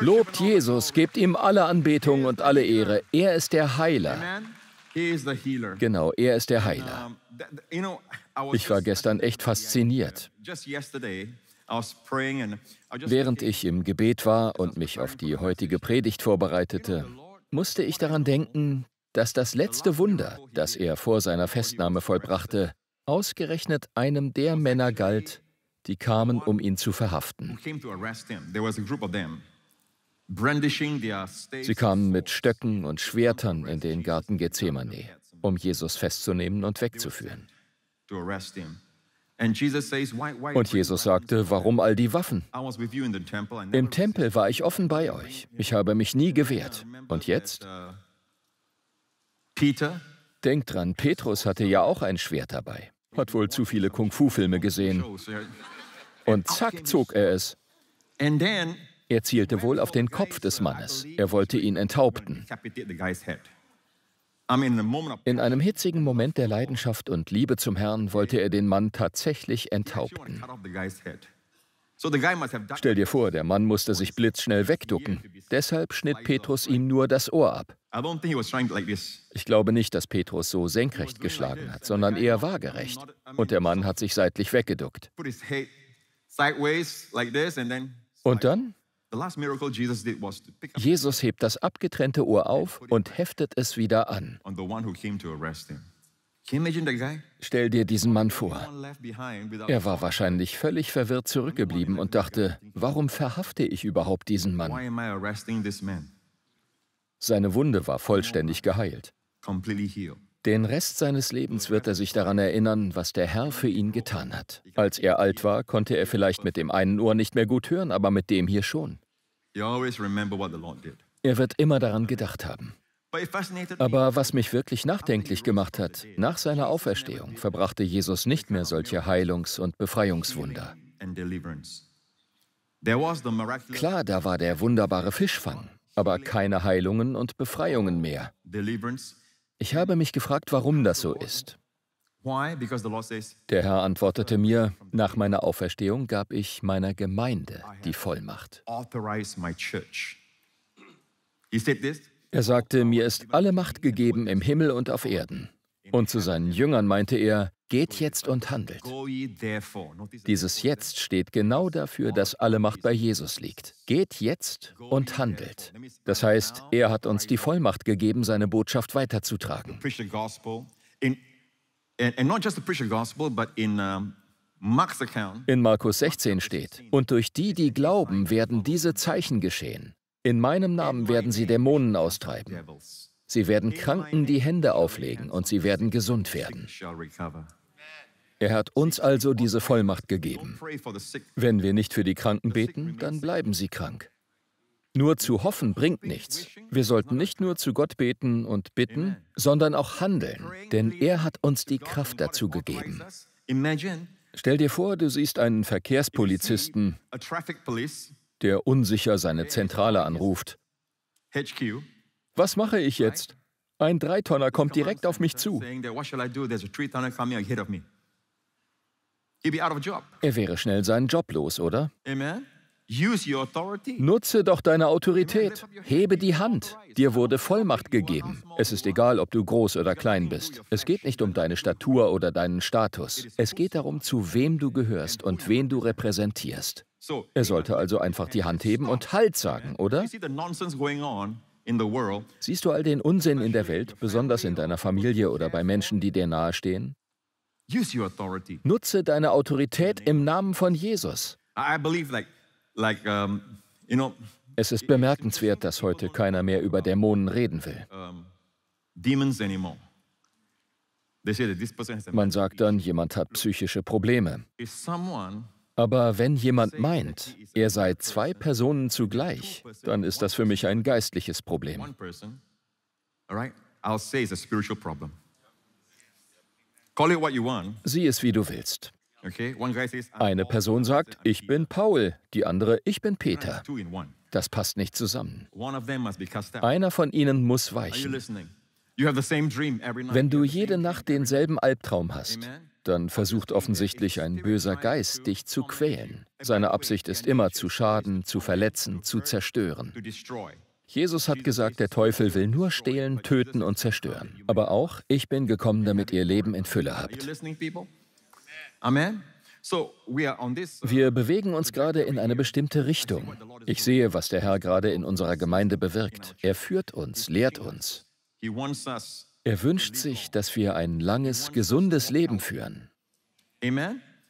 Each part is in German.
Lobt Jesus, gebt ihm alle Anbetung und alle Ehre. Er ist der Heiler. Genau, er ist der Heiler. Ich war gestern echt fasziniert. Während ich im Gebet war und mich auf die heutige Predigt vorbereitete, musste ich daran denken, dass das letzte Wunder, das er vor seiner Festnahme vollbrachte, ausgerechnet einem der Männer galt, die kamen, um ihn zu verhaften. Sie kamen mit Stöcken und Schwertern in den Garten Gethsemane, um Jesus festzunehmen und wegzuführen. Und Jesus sagte, warum all die Waffen? Im Tempel war ich offen bei euch. Ich habe mich nie gewehrt. Und jetzt? Denkt dran, Petrus hatte ja auch ein Schwert dabei. Hat wohl zu viele Kung-Fu-Filme gesehen. Und zack zog er es. Er zielte wohl auf den Kopf des Mannes. Er wollte ihn enthaupten. In einem hitzigen Moment der Leidenschaft und Liebe zum Herrn wollte er den Mann tatsächlich enthaupten. Stell dir vor, der Mann musste sich blitzschnell wegducken. Deshalb schnitt Petrus ihm nur das Ohr ab. Ich glaube nicht, dass Petrus so senkrecht geschlagen hat, sondern eher waagerecht. Und der Mann hat sich seitlich weggeduckt sideways like this and then Und dann? Jesus hebt das abgetrennte Ohr auf und heftet es wieder an. Stell dir diesen Mann vor. Er war wahrscheinlich völlig verwirrt zurückgeblieben und dachte, warum verhafte ich überhaupt diesen Mann? Seine Wunde war vollständig geheilt. Den Rest seines Lebens wird er sich daran erinnern, was der Herr für ihn getan hat. Als er alt war, konnte er vielleicht mit dem einen Ohr nicht mehr gut hören, aber mit dem hier schon. Er wird immer daran gedacht haben. Aber was mich wirklich nachdenklich gemacht hat, nach seiner Auferstehung verbrachte Jesus nicht mehr solche Heilungs- und Befreiungswunder. Klar, da war der wunderbare Fischfang, aber keine Heilungen und Befreiungen mehr. Ich habe mich gefragt, warum das so ist. Der Herr antwortete mir, nach meiner Auferstehung gab ich meiner Gemeinde die Vollmacht. Er sagte, mir ist alle Macht gegeben im Himmel und auf Erden. Und zu seinen Jüngern meinte er, geht jetzt und handelt. Dieses Jetzt steht genau dafür, dass alle Macht bei Jesus liegt. Geht jetzt und handelt. Das heißt, er hat uns die Vollmacht gegeben, seine Botschaft weiterzutragen. In Markus 16 steht, und durch die, die glauben, werden diese Zeichen geschehen. In meinem Namen werden sie Dämonen austreiben. Sie werden Kranken die Hände auflegen und sie werden gesund werden. Er hat uns also diese Vollmacht gegeben. Wenn wir nicht für die Kranken beten, dann bleiben sie krank. Nur zu hoffen bringt nichts. Wir sollten nicht nur zu Gott beten und bitten, sondern auch handeln, denn er hat uns die Kraft dazu gegeben. Stell dir vor, du siehst einen Verkehrspolizisten, der unsicher seine Zentrale anruft. Was mache ich jetzt? Ein Dreitonner kommt direkt auf mich zu. Er wäre schnell seinen Job los, oder? Nutze doch deine Autorität. Hebe die Hand. Dir wurde Vollmacht gegeben. Es ist egal, ob du groß oder klein bist. Es geht nicht um deine Statur oder deinen Status. Es geht darum, zu wem du gehörst und wen du repräsentierst. Er sollte also einfach die Hand heben und Halt sagen, oder? Siehst du all den Unsinn in der Welt, besonders in deiner Familie oder bei Menschen, die dir nahestehen? Nutze deine Autorität im Namen von Jesus. Es ist bemerkenswert, dass heute keiner mehr über Dämonen reden will. Man sagt dann, jemand hat psychische Probleme. Aber wenn jemand meint, er sei zwei Personen zugleich, dann ist das für mich ein geistliches Problem. Sieh es, wie du willst. Eine Person sagt, ich bin Paul, die andere, ich bin Peter. Das passt nicht zusammen. Einer von ihnen muss weichen. Wenn du jede Nacht denselben Albtraum hast, dann versucht offensichtlich ein böser Geist, dich zu quälen. Seine Absicht ist immer zu schaden, zu verletzen, zu zerstören. Jesus hat gesagt, der Teufel will nur stehlen, töten und zerstören. Aber auch, ich bin gekommen, damit ihr Leben in Fülle habt. Amen. Uh, Wir bewegen uns gerade in eine bestimmte Richtung. Ich sehe, was der Herr gerade in unserer Gemeinde bewirkt. Er führt uns, lehrt uns. Er wünscht sich, dass wir ein langes, gesundes Leben führen.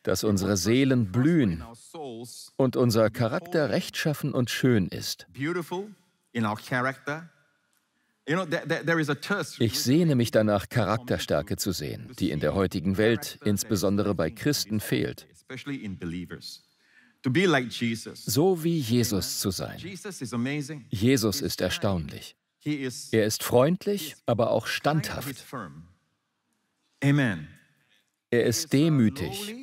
Dass unsere Seelen blühen und unser Charakter rechtschaffen und schön ist. Ich sehne mich danach, Charakterstärke zu sehen, die in der heutigen Welt, insbesondere bei Christen, fehlt. So wie Jesus zu sein. Jesus ist erstaunlich. Er ist freundlich, aber auch standhaft. Er ist uh, demütig.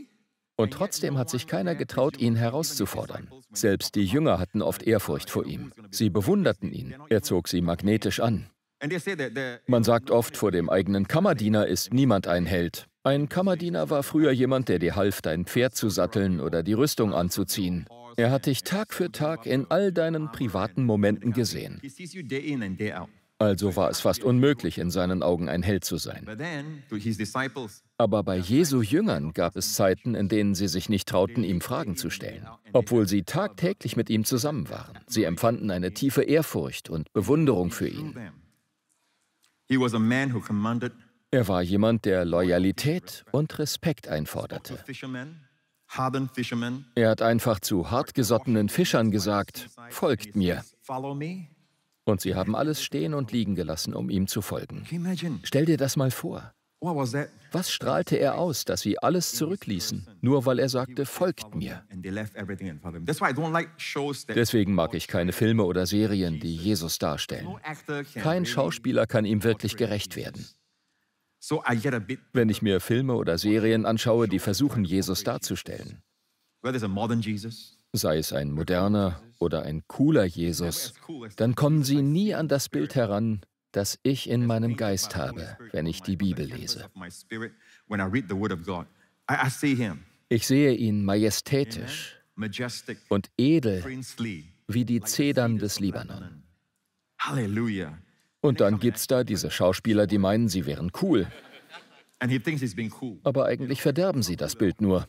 Und trotzdem hat sich keiner getraut, ihn herauszufordern. Selbst die Jünger hatten oft Ehrfurcht vor ihm. Sie bewunderten ihn. Er zog sie magnetisch an. Man sagt oft, vor dem eigenen Kammerdiener ist niemand ein Held. Ein Kammerdiener war früher jemand, der dir half, dein Pferd zu satteln oder die Rüstung anzuziehen. Er hat dich Tag für Tag in all deinen privaten Momenten gesehen. Also war es fast unmöglich, in seinen Augen ein Held zu sein. Aber bei Jesu Jüngern gab es Zeiten, in denen sie sich nicht trauten, ihm Fragen zu stellen, obwohl sie tagtäglich mit ihm zusammen waren. Sie empfanden eine tiefe Ehrfurcht und Bewunderung für ihn. Er war jemand, der Loyalität und Respekt einforderte. Er hat einfach zu hartgesottenen Fischern gesagt, folgt mir. Und sie haben alles stehen und liegen gelassen, um ihm zu folgen. Stell dir das mal vor. Was strahlte er aus, dass sie alles zurückließen, nur weil er sagte, folgt mir? Deswegen mag ich keine Filme oder Serien, die Jesus darstellen. Kein Schauspieler kann ihm wirklich gerecht werden. Wenn ich mir Filme oder Serien anschaue, die versuchen, Jesus darzustellen, sei es ein moderner oder ein cooler Jesus, dann kommen sie nie an das Bild heran, das ich in meinem Geist habe, wenn ich die Bibel lese. Ich sehe ihn majestätisch und edel wie die Zedern des Libanon. Halleluja. Und dann gibt's da diese Schauspieler, die meinen, sie wären cool. Aber eigentlich verderben sie das Bild nur.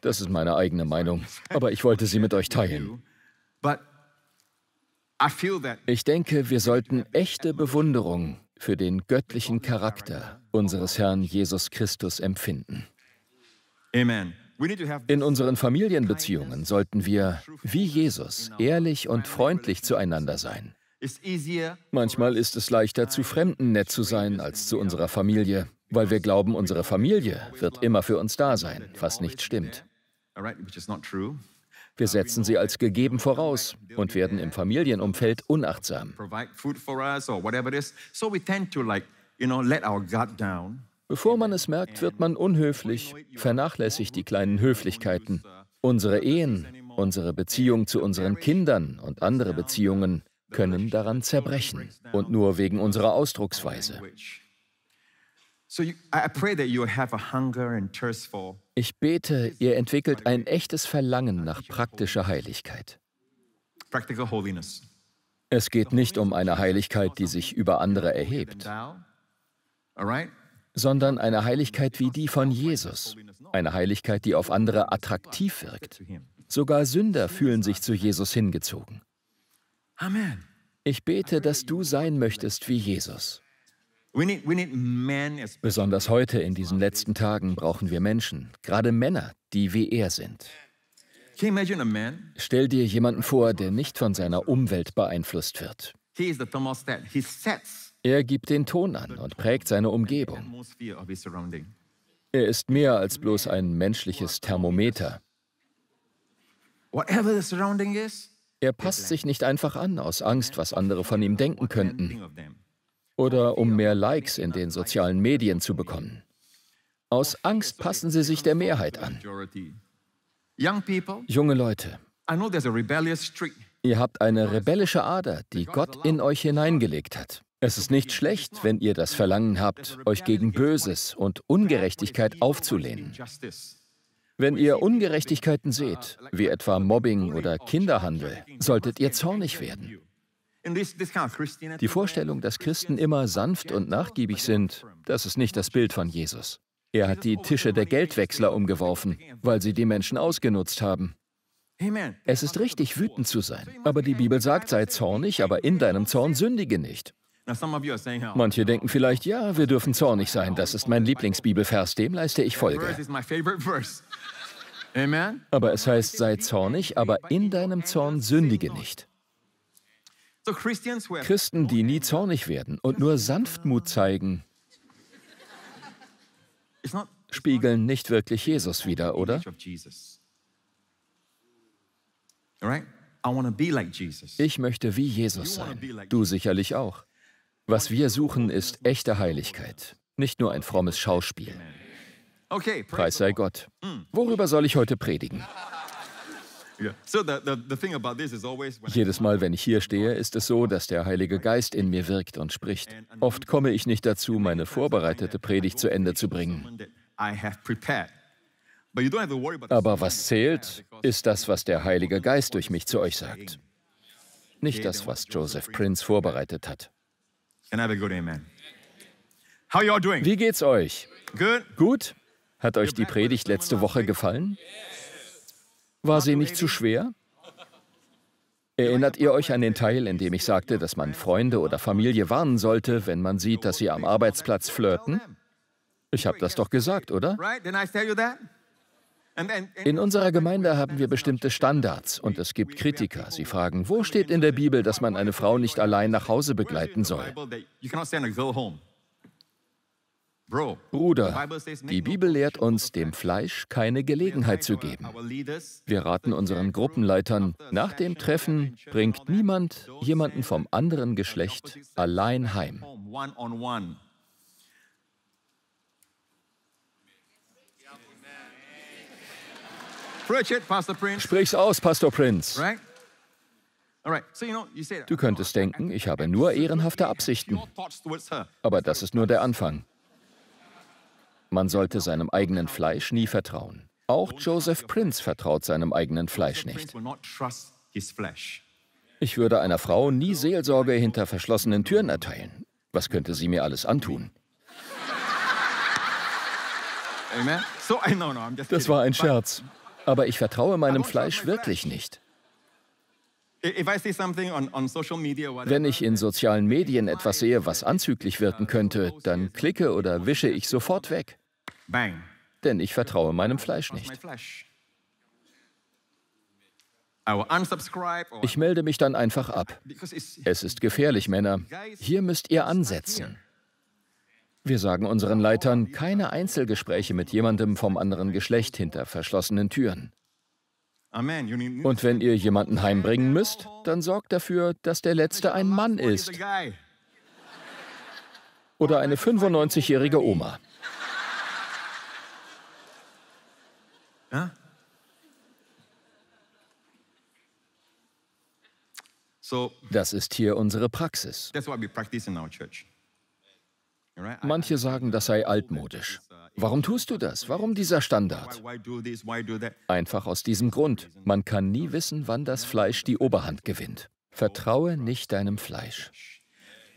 Das ist meine eigene Meinung, aber ich wollte sie mit euch teilen. Ich denke, wir sollten echte Bewunderung für den göttlichen Charakter unseres Herrn Jesus Christus empfinden. In unseren Familienbeziehungen sollten wir, wie Jesus, ehrlich und freundlich zueinander sein. Manchmal ist es leichter, zu Fremden nett zu sein, als zu unserer Familie, weil wir glauben, unsere Familie wird immer für uns da sein, was nicht stimmt. Wir setzen sie als gegeben voraus und werden im Familienumfeld unachtsam. Bevor man es merkt, wird man unhöflich, vernachlässigt die kleinen Höflichkeiten. Unsere Ehen, unsere Beziehung zu unseren Kindern und andere Beziehungen können daran zerbrechen und nur wegen unserer Ausdrucksweise. Ich bete, ihr entwickelt ein echtes Verlangen nach praktischer Heiligkeit. Es geht nicht um eine Heiligkeit, die sich über andere erhebt, sondern eine Heiligkeit wie die von Jesus, eine Heiligkeit, die auf andere attraktiv wirkt. Sogar Sünder fühlen sich zu Jesus hingezogen. Amen. Ich bete, dass du sein möchtest wie Jesus. Besonders heute in diesen letzten Tagen brauchen wir Menschen, gerade Männer, die wie er sind. Stell dir jemanden vor, der nicht von seiner Umwelt beeinflusst wird. Er gibt den Ton an und prägt seine Umgebung. Er ist mehr als bloß ein menschliches Thermometer. Er passt sich nicht einfach an aus Angst, was andere von ihm denken könnten oder um mehr Likes in den sozialen Medien zu bekommen. Aus Angst passen sie sich der Mehrheit an. Junge Leute, ihr habt eine rebellische Ader, die Gott in euch hineingelegt hat. Es ist nicht schlecht, wenn ihr das Verlangen habt, euch gegen Böses und Ungerechtigkeit aufzulehnen. Wenn ihr Ungerechtigkeiten seht, wie etwa Mobbing oder Kinderhandel, solltet ihr zornig werden. Die Vorstellung, dass Christen immer sanft und nachgiebig sind, das ist nicht das Bild von Jesus. Er hat die Tische der Geldwechsler umgeworfen, weil sie die Menschen ausgenutzt haben. Es ist richtig, wütend zu sein, aber die Bibel sagt, sei zornig, aber in deinem Zorn sündige nicht. Manche denken vielleicht, ja, wir dürfen zornig sein. Das ist mein Lieblingsbibelvers, dem leiste ich Folge. Aber es heißt, sei zornig, aber in deinem Zorn sündige nicht. Christen, die nie zornig werden und nur Sanftmut zeigen, spiegeln nicht wirklich Jesus wider, oder? Ich möchte wie Jesus sein. Du sicherlich auch. Was wir suchen, ist echte Heiligkeit, nicht nur ein frommes Schauspiel. Preis sei Gott. Mm. Worüber soll ich heute predigen? Jedes Mal, wenn ich hier stehe, ist es so, dass der Heilige Geist in mir wirkt und spricht. Oft komme ich nicht dazu, meine vorbereitete Predigt zu Ende zu bringen. Aber was zählt, ist das, was der Heilige Geist durch mich zu euch sagt. Nicht das, was Joseph Prince vorbereitet hat. Can I have a good amen? How you all doing? Wie geht's euch? Good? Gut? Hat euch die Predigt letzte Woche gefallen? War sie nicht zu schwer? Erinnert ihr euch an den Teil, in dem ich sagte, dass man Freunde oder Familie warnen sollte, wenn man sieht, dass sie am Arbeitsplatz flirten? Ich habe das doch gesagt, oder? In unserer Gemeinde haben wir bestimmte Standards und es gibt Kritiker. Sie fragen, wo steht in der Bibel, dass man eine Frau nicht allein nach Hause begleiten soll? Bruder, die Bibel lehrt uns, dem Fleisch keine Gelegenheit zu geben. Wir raten unseren Gruppenleitern, nach dem Treffen bringt niemand jemanden vom anderen Geschlecht allein heim. Sprich's aus, Pastor Prince. Du könntest denken, ich habe nur ehrenhafte Absichten. Aber das ist nur der Anfang. Man sollte seinem eigenen Fleisch nie vertrauen. Auch Joseph Prince vertraut seinem eigenen Fleisch nicht. Ich würde einer Frau nie Seelsorge hinter verschlossenen Türen erteilen. Was könnte sie mir alles antun? Das war ein Scherz. Aber ich vertraue meinem Fleisch wirklich nicht. Wenn ich in sozialen Medien etwas sehe, was anzüglich wirken könnte, dann klicke oder wische ich sofort weg. Denn ich vertraue meinem Fleisch nicht. Ich melde mich dann einfach ab. Es ist gefährlich, Männer. Hier müsst ihr ansetzen. Wir sagen unseren Leitern, keine Einzelgespräche mit jemandem vom anderen Geschlecht hinter verschlossenen Türen. Und wenn ihr jemanden heimbringen müsst, dann sorgt dafür, dass der Letzte ein Mann ist. Oder eine 95-jährige Oma. Das ist hier unsere Praxis. Manche sagen, das sei altmodisch. Warum tust du das? Warum dieser Standard? Einfach aus diesem Grund. Man kann nie wissen, wann das Fleisch die Oberhand gewinnt. Vertraue nicht deinem Fleisch.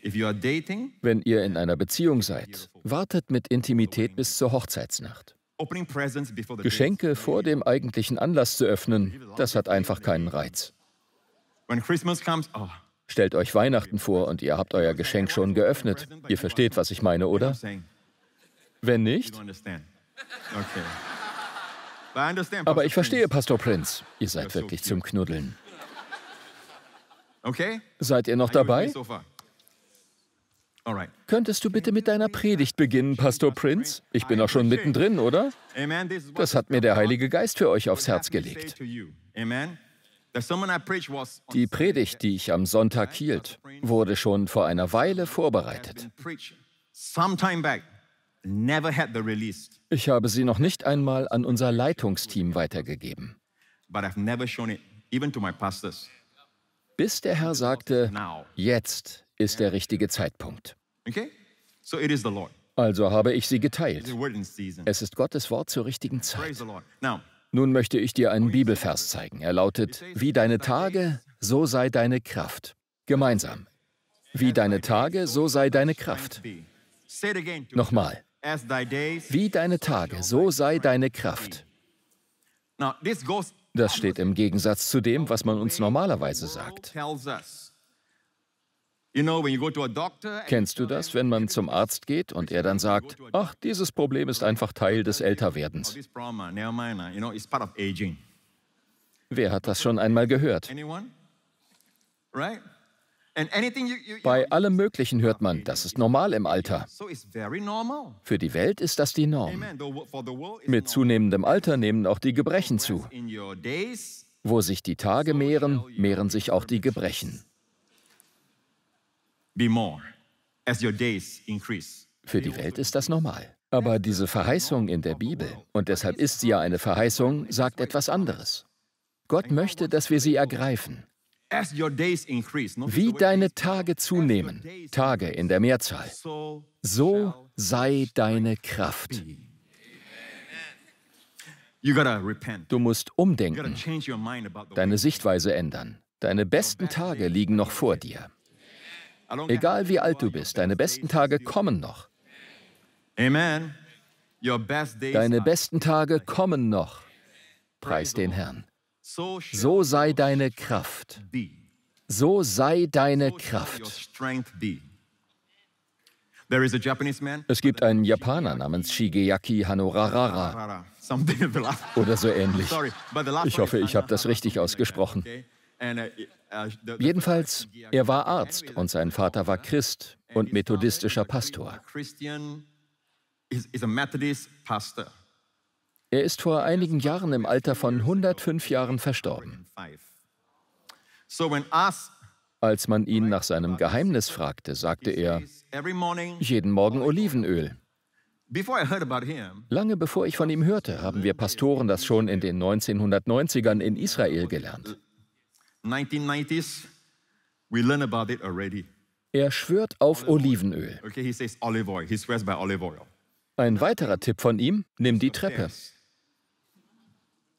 Wenn ihr in einer Beziehung seid, wartet mit Intimität bis zur Hochzeitsnacht. Geschenke vor dem eigentlichen Anlass zu öffnen, das hat einfach keinen Reiz. When Christmas comes, oh, Stellt euch Weihnachten vor und ihr habt euer Geschenk schon geöffnet. Ihr versteht, was ich meine, oder? Wenn nicht? Aber ich verstehe, Pastor Prince. Ihr seid wirklich zum Knuddeln. Seid ihr noch dabei? Könntest du bitte mit deiner Predigt beginnen, Pastor Prince? Ich bin auch schon mittendrin, oder? Das hat mir der Heilige Geist für euch aufs Herz gelegt. Amen. Die Predigt, die ich am Sonntag hielt, wurde schon vor einer Weile vorbereitet. Ich habe sie noch nicht einmal an unser Leitungsteam weitergegeben. Bis der Herr sagte, jetzt ist der richtige Zeitpunkt. Also habe ich sie geteilt. Es ist Gottes Wort zur richtigen Zeit. Nun möchte ich dir einen Bibelvers zeigen. Er lautet, wie deine Tage, so sei deine Kraft. Gemeinsam. Wie deine Tage, so sei deine Kraft. Nochmal. Wie deine Tage, so sei deine Kraft. Das steht im Gegensatz zu dem, was man uns normalerweise sagt. Kennst du das, wenn man zum Arzt geht und er dann sagt, ach, dieses Problem ist einfach Teil des Älterwerdens? Wer hat das schon einmal gehört? Bei allem Möglichen hört man, das ist normal im Alter. Für die Welt ist das die Norm. Mit zunehmendem Alter nehmen auch die Gebrechen zu. Wo sich die Tage mehren, mehren sich auch die Gebrechen be more as your days increase. Für die Welt ist das normal. Aber diese Verheißung in der Bibel, und deshalb ist sie ja eine Verheißung, sagt etwas anderes. Gott möchte, dass wir sie ergreifen. Wie deine Tage zunehmen, Tage in der Mehrzahl, so sei deine Kraft. Du musst umdenken, deine Sichtweise ändern. Deine besten Tage liegen noch vor dir. Egal wie alt du bist, deine besten Tage kommen noch. Amen. Deine besten Tage kommen noch. Preis den Herrn. So sei deine Kraft. So sei deine Kraft. Es gibt einen Japaner namens Shigeyaki Hanorarara oder so ähnlich. Ich hoffe, ich habe das richtig ausgesprochen. Uh, Jedenfalls, er war Arzt und sein Vater war Christ und methodistischer Pastor. Er ist vor einigen Jahren im Alter von 105 Jahren verstorben. Als man ihn nach seinem Geheimnis fragte, sagte er, jeden Morgen Olivenöl. Lange bevor ich von ihm hörte, haben wir Pastoren das schon in den 1990ern in Israel gelernt. 1990s, we learn about it already. Er schwört auf Olivenöl. Okay, he says olive oil. He swears by olive oil. Ein weiterer Tipp von ihm, nimm die Treppe.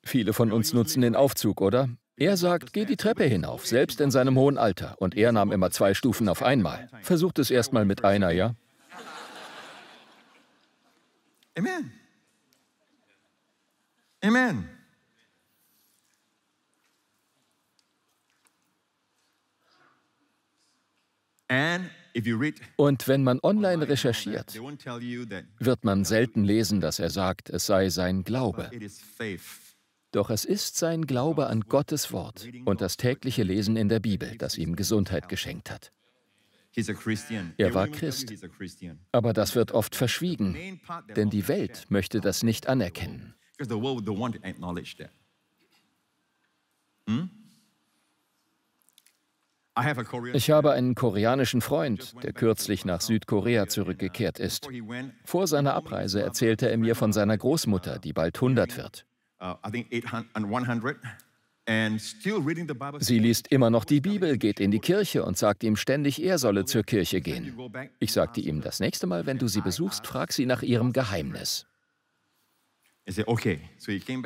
Viele von uns nutzen den Aufzug, oder? Er sagt, geh die Treppe hinauf, selbst in seinem hohen Alter. Und er nahm immer zwei Stufen auf einmal. Versucht es erstmal mit einer, ja? Amen. Amen. Und wenn man online recherchiert, wird man selten lesen, dass er sagt, es sei sein Glaube. Doch es ist sein Glaube an Gottes Wort und das tägliche Lesen in der Bibel, das ihm Gesundheit geschenkt hat. Er war Christ, aber das wird oft verschwiegen, denn die Welt möchte das nicht anerkennen. Hm? Ich habe einen koreanischen Freund, der kürzlich nach Südkorea zurückgekehrt uh, ist. Vor seiner Abreise erzählte er mir von seiner Großmutter, die bald 100 wird. Uh, sie liest immer noch die Bibel, geht in die Kirche und sagt ihm ständig, er solle zur Kirche gehen. Ich sagte uh, ihm, das nächste Mal, wenn du sie besuchst, frag sie nach ihrem Geheimnis.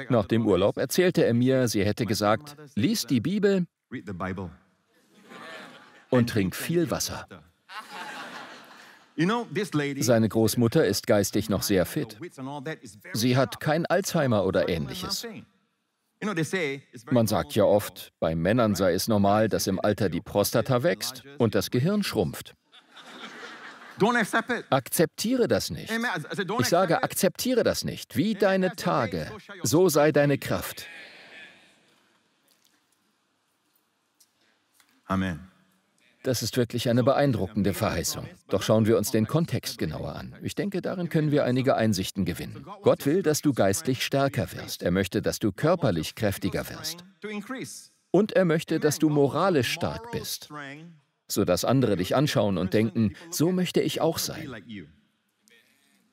Nach dem Urlaub erzählte er mir, sie hätte gesagt, lies die Bibel und trink viel Wasser. Seine Großmutter ist geistig noch sehr fit. Sie hat kein Alzheimer oder ähnliches. Man sagt ja oft, bei Männern sei es normal, dass im Alter die Prostata wächst und das Gehirn schrumpft. Akzeptiere das nicht. Ich sage, akzeptiere das nicht. Wie deine Tage, so sei deine Kraft. Amen. Das ist wirklich eine beeindruckende Verheißung. Doch schauen wir uns den Kontext genauer an. Ich denke, darin können wir einige Einsichten gewinnen. Gott will, dass du geistlich stärker wirst. Er möchte, dass du körperlich kräftiger wirst. Und er möchte, dass du moralisch stark bist, sodass andere dich anschauen und denken, so möchte ich auch sein.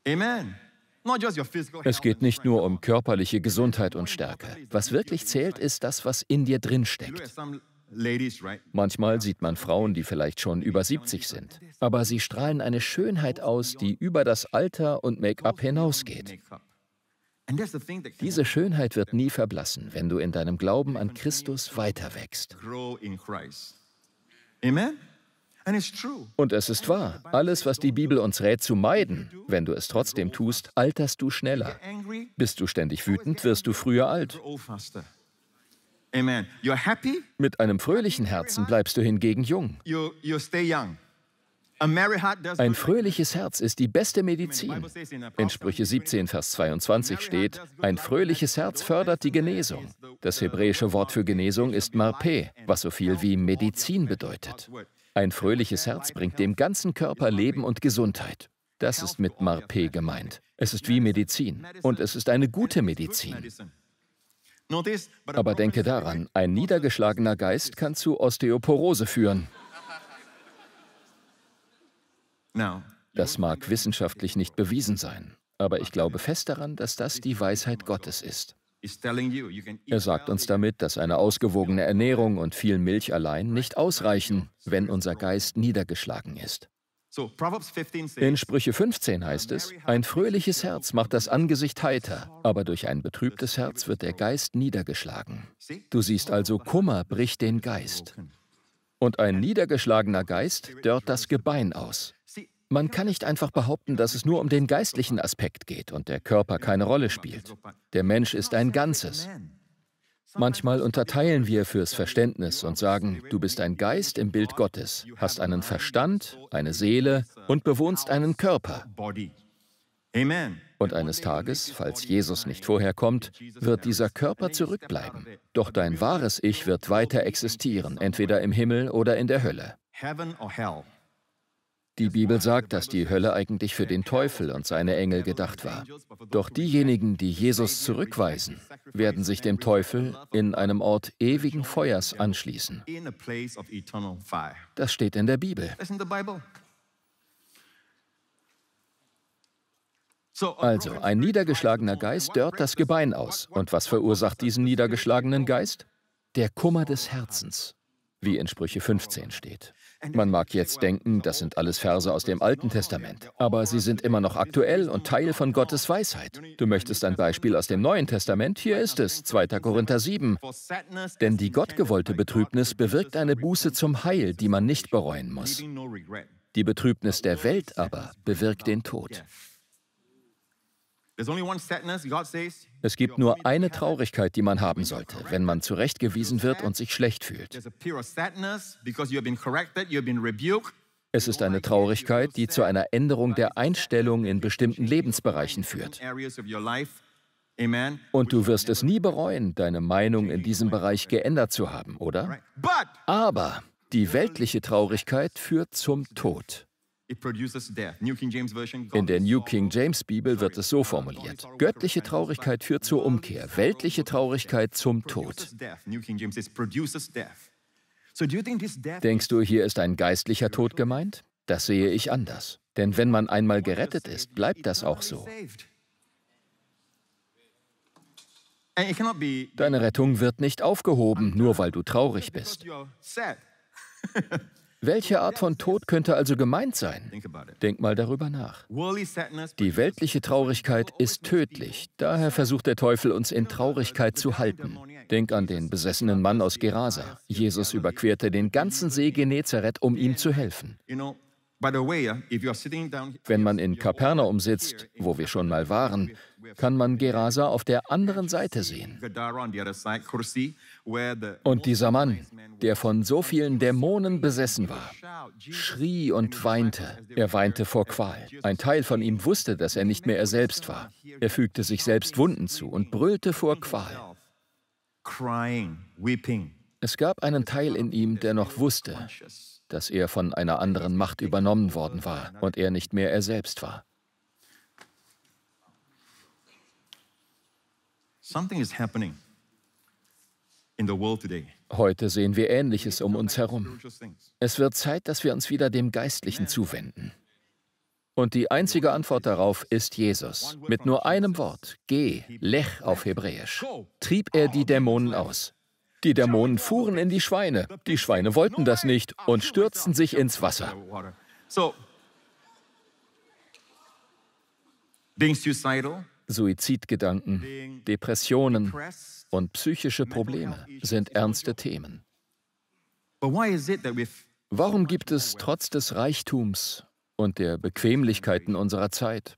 Amen. Es geht nicht nur um körperliche Gesundheit und Stärke. Was wirklich zählt, ist das, was in dir drin steckt. Manchmal sieht man Frauen, die vielleicht schon über 70 sind, aber sie strahlen eine Schönheit aus, die über das Alter und Make-up hinausgeht. Diese Schönheit wird nie verblassen, wenn du in deinem Glauben an Christus weiter wächst. Und es ist wahr, alles, was die Bibel uns rät zu meiden, wenn du es trotzdem tust, alterst du schneller. Bist du ständig wütend, wirst du früher alt. Amen. You're happy? Mit einem fröhlichen Herzen bleibst du hingegen jung. You, you stay young. Ein fröhliches Herz ist die beste Medizin. In Sprüche 17, Vers 22 steht, ein fröhliches Herz fördert die Genesung. Das hebräische Wort für Genesung ist Marpe, was so viel wie Medizin bedeutet. Ein fröhliches Herz bringt dem ganzen Körper Leben und Gesundheit. Das ist mit Marpe gemeint. Es ist wie Medizin und es ist eine gute Medizin. Aber denke daran, ein niedergeschlagener Geist kann zu Osteoporose führen. Das mag wissenschaftlich nicht bewiesen sein, aber ich glaube fest daran, dass das die Weisheit Gottes ist. Er sagt uns damit, dass eine ausgewogene Ernährung und viel Milch allein nicht ausreichen, wenn unser Geist niedergeschlagen ist. In Sprüche 15 heißt es, ein fröhliches Herz macht das Angesicht heiter, aber durch ein betrübtes Herz wird der Geist niedergeschlagen. Du siehst also, Kummer bricht den Geist. Und ein niedergeschlagener Geist dört das Gebein aus. Man kann nicht einfach behaupten, dass es nur um den geistlichen Aspekt geht und der Körper keine Rolle spielt. Der Mensch ist ein Ganzes. Manchmal unterteilen wir fürs Verständnis und sagen, du bist ein Geist im Bild Gottes, hast einen Verstand, eine Seele und bewohnst einen Körper. Und eines Tages, falls Jesus nicht vorher kommt, wird dieser Körper zurückbleiben. Doch dein wahres Ich wird weiter existieren, entweder im Himmel oder in der Hölle. Die Bibel sagt, dass die Hölle eigentlich für den Teufel und seine Engel gedacht war. Doch diejenigen, die Jesus zurückweisen, werden sich dem Teufel in einem Ort ewigen Feuers anschließen. Das steht in der Bibel. Also, ein niedergeschlagener Geist dörrt das Gebein aus. Und was verursacht diesen niedergeschlagenen Geist? Der Kummer des Herzens, wie in Sprüche 15 steht. Man mag jetzt denken, das sind alles Verse aus dem Alten Testament, aber sie sind immer noch aktuell und Teil von Gottes Weisheit. Du möchtest ein Beispiel aus dem Neuen Testament? Hier ist es, 2. Korinther 7. Denn die gottgewollte Betrübnis bewirkt eine Buße zum Heil, die man nicht bereuen muss. Die Betrübnis der Welt aber bewirkt den Tod. Es gibt nur eine Traurigkeit, die man haben sollte, wenn man zurechtgewiesen wird und sich schlecht fühlt. Es ist eine Traurigkeit, die zu einer Änderung der Einstellung in bestimmten Lebensbereichen führt. Und du wirst es nie bereuen, deine Meinung in diesem Bereich geändert zu haben, oder? Aber die weltliche Traurigkeit führt zum Tod. In der New King James Bibel wird es so formuliert. Göttliche Traurigkeit führt zur Umkehr, weltliche Traurigkeit zum Tod. Denkst du, hier ist ein geistlicher Tod gemeint? Das sehe ich anders. Denn wenn man einmal gerettet ist, bleibt das auch so. Deine Rettung wird nicht aufgehoben, nur weil du traurig bist. Welche Art von Tod könnte also gemeint sein? Denk mal darüber nach. Die weltliche also Traurigkeit ist tödlich, daher versucht der Teufel uns in Traurigkeit zu halten. Denk an den besessenen Mann aus Gerasa. Jesus überquerte den ganzen See Genezareth, um ihm zu helfen. Uh, Wenn man in Kapernaum sitzt, wo wir schon mal waren, kann man Gerasa auf der anderen Seite sehen. Und dieser Mann, der von so vielen Dämonen besessen war, schrie und weinte. Er weinte vor Qual. Ein Teil von ihm wusste, dass er nicht mehr er selbst war. Er fügte sich selbst Wunden zu und brüllte vor Qual. Es gab einen Teil in ihm, der noch wusste, dass er von einer anderen Macht übernommen worden war und er nicht mehr er selbst war. Something is happening. Heute sehen wir Ähnliches um uns herum. Es wird Zeit, dass wir uns wieder dem Geistlichen zuwenden. Und die einzige Antwort darauf ist Jesus. Mit nur einem Wort, geh, lech auf Hebräisch, trieb er die Dämonen aus. Die Dämonen fuhren in die Schweine, die Schweine wollten das nicht und stürzten sich ins Wasser. Suizidgedanken, Depressionen, und psychische Probleme sind ernste Themen. Warum gibt es trotz des Reichtums und der Bequemlichkeiten unserer Zeit,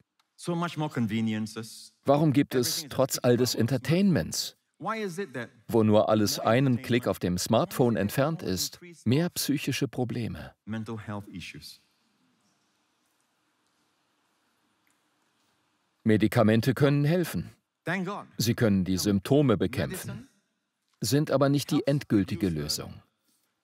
warum gibt es trotz all des Entertainments, wo nur alles einen Klick auf dem Smartphone entfernt ist, mehr psychische Probleme? Medikamente können helfen. Sie können die Symptome bekämpfen, sind aber nicht die endgültige Lösung.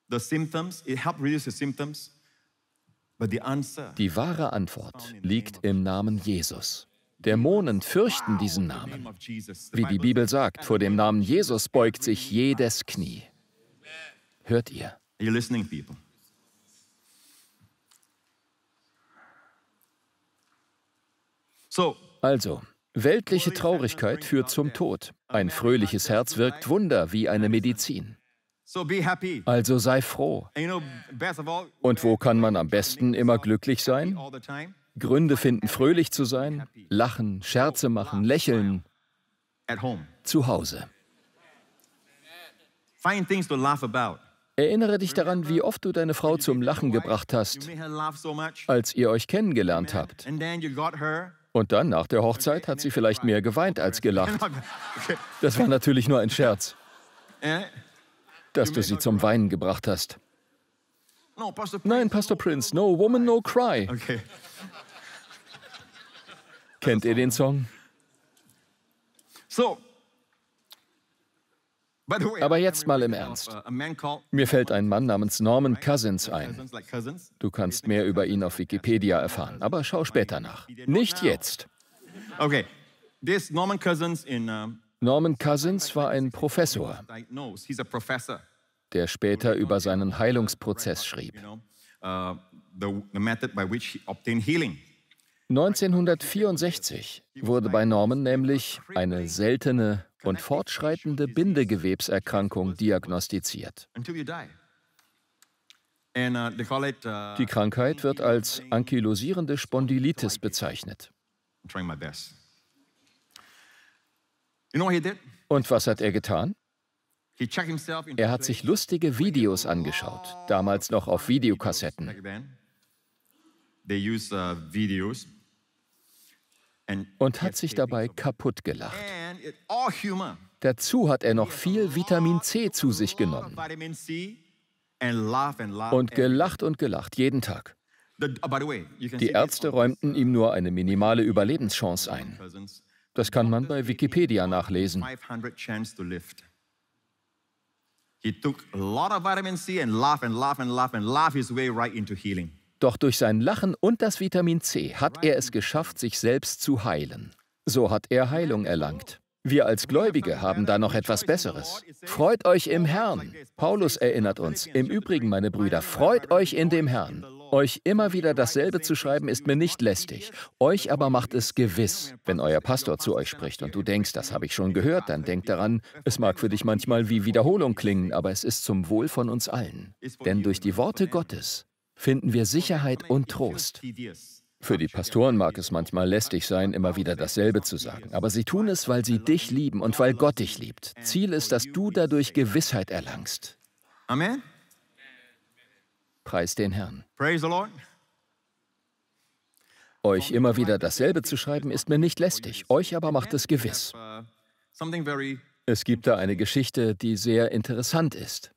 Die wahre Antwort liegt im Namen Jesus. Dämonen fürchten diesen Namen. Wie die Bibel sagt, vor dem Namen Jesus beugt sich jedes Knie. Hört ihr? Also, Weltliche Traurigkeit führt zum Tod. Ein fröhliches Herz wirkt Wunder wie eine Medizin. Also sei froh. Und wo kann man am besten immer glücklich sein? Gründe finden, fröhlich zu sein, lachen, Scherze machen, lächeln. Zu Hause. Erinnere dich daran, wie oft du deine Frau zum Lachen gebracht hast, als ihr euch kennengelernt habt. Und dann, nach der Hochzeit, hat sie vielleicht mehr geweint als gelacht. Das war natürlich nur ein Scherz, dass du sie zum Weinen gebracht hast. Nein, Pastor Prince, no woman, no cry. Kennt ihr den Song? So, aber jetzt mal im Ernst. Uh, Mir fällt ein Mann namens Norman Cousins ein. Du kannst mehr über ihn auf Wikipedia erfahren, aber schau später nach. Nicht jetzt. Okay. Norman Cousins war ein Professor, der später über seinen Heilungsprozess schrieb. 1964 uh, wurde bei Norman nämlich eine seltene und fortschreitende Bindegewebserkrankung diagnostiziert. Uh, uh, die Krankheit wird als ankylosierende Spondylitis bezeichnet. Und was hat er getan? Er hat sich lustige Videos angeschaut, damals noch auf Videokassetten und hat sich dabei kaputt gelacht. Dazu hat er noch viel Vitamin C zu sich genommen und gelacht und gelacht jeden Tag. Oh, Die Ärzte räumten ihm nur uh, eine minimale Überlebenschance ein. Das kann man bei Wikipedia nachlesen. He took a lot of vitamin C and laugh and laugh and laugh and laugh his way right into healing. Doch durch sein Lachen und das Vitamin C hat er es geschafft, sich selbst zu heilen. So hat er Heilung erlangt. Wir als Gläubige haben da noch etwas Besseres. Freut euch im Herrn. Paulus erinnert uns, im Übrigen, meine Brüder, freut euch in dem Herrn. Euch immer wieder dasselbe zu schreiben, ist mir nicht lästig. Euch aber macht es gewiss. Wenn euer Pastor zu euch spricht und du denkst, das habe ich schon gehört, dann denkt daran, es mag für dich manchmal wie Wiederholung klingen, aber es ist zum Wohl von uns allen. Denn durch die Worte Gottes finden wir Sicherheit und Trost. Für die Pastoren mag es manchmal lästig sein, immer wieder dasselbe zu sagen, aber sie tun es, weil sie dich lieben und weil Gott dich liebt. Ziel ist, dass du dadurch Gewissheit erlangst. Amen. Preis den Herrn. Euch immer wieder dasselbe zu schreiben, ist mir nicht lästig, euch aber macht es gewiss. Uh, es gibt da eine Geschichte, die sehr interessant ist.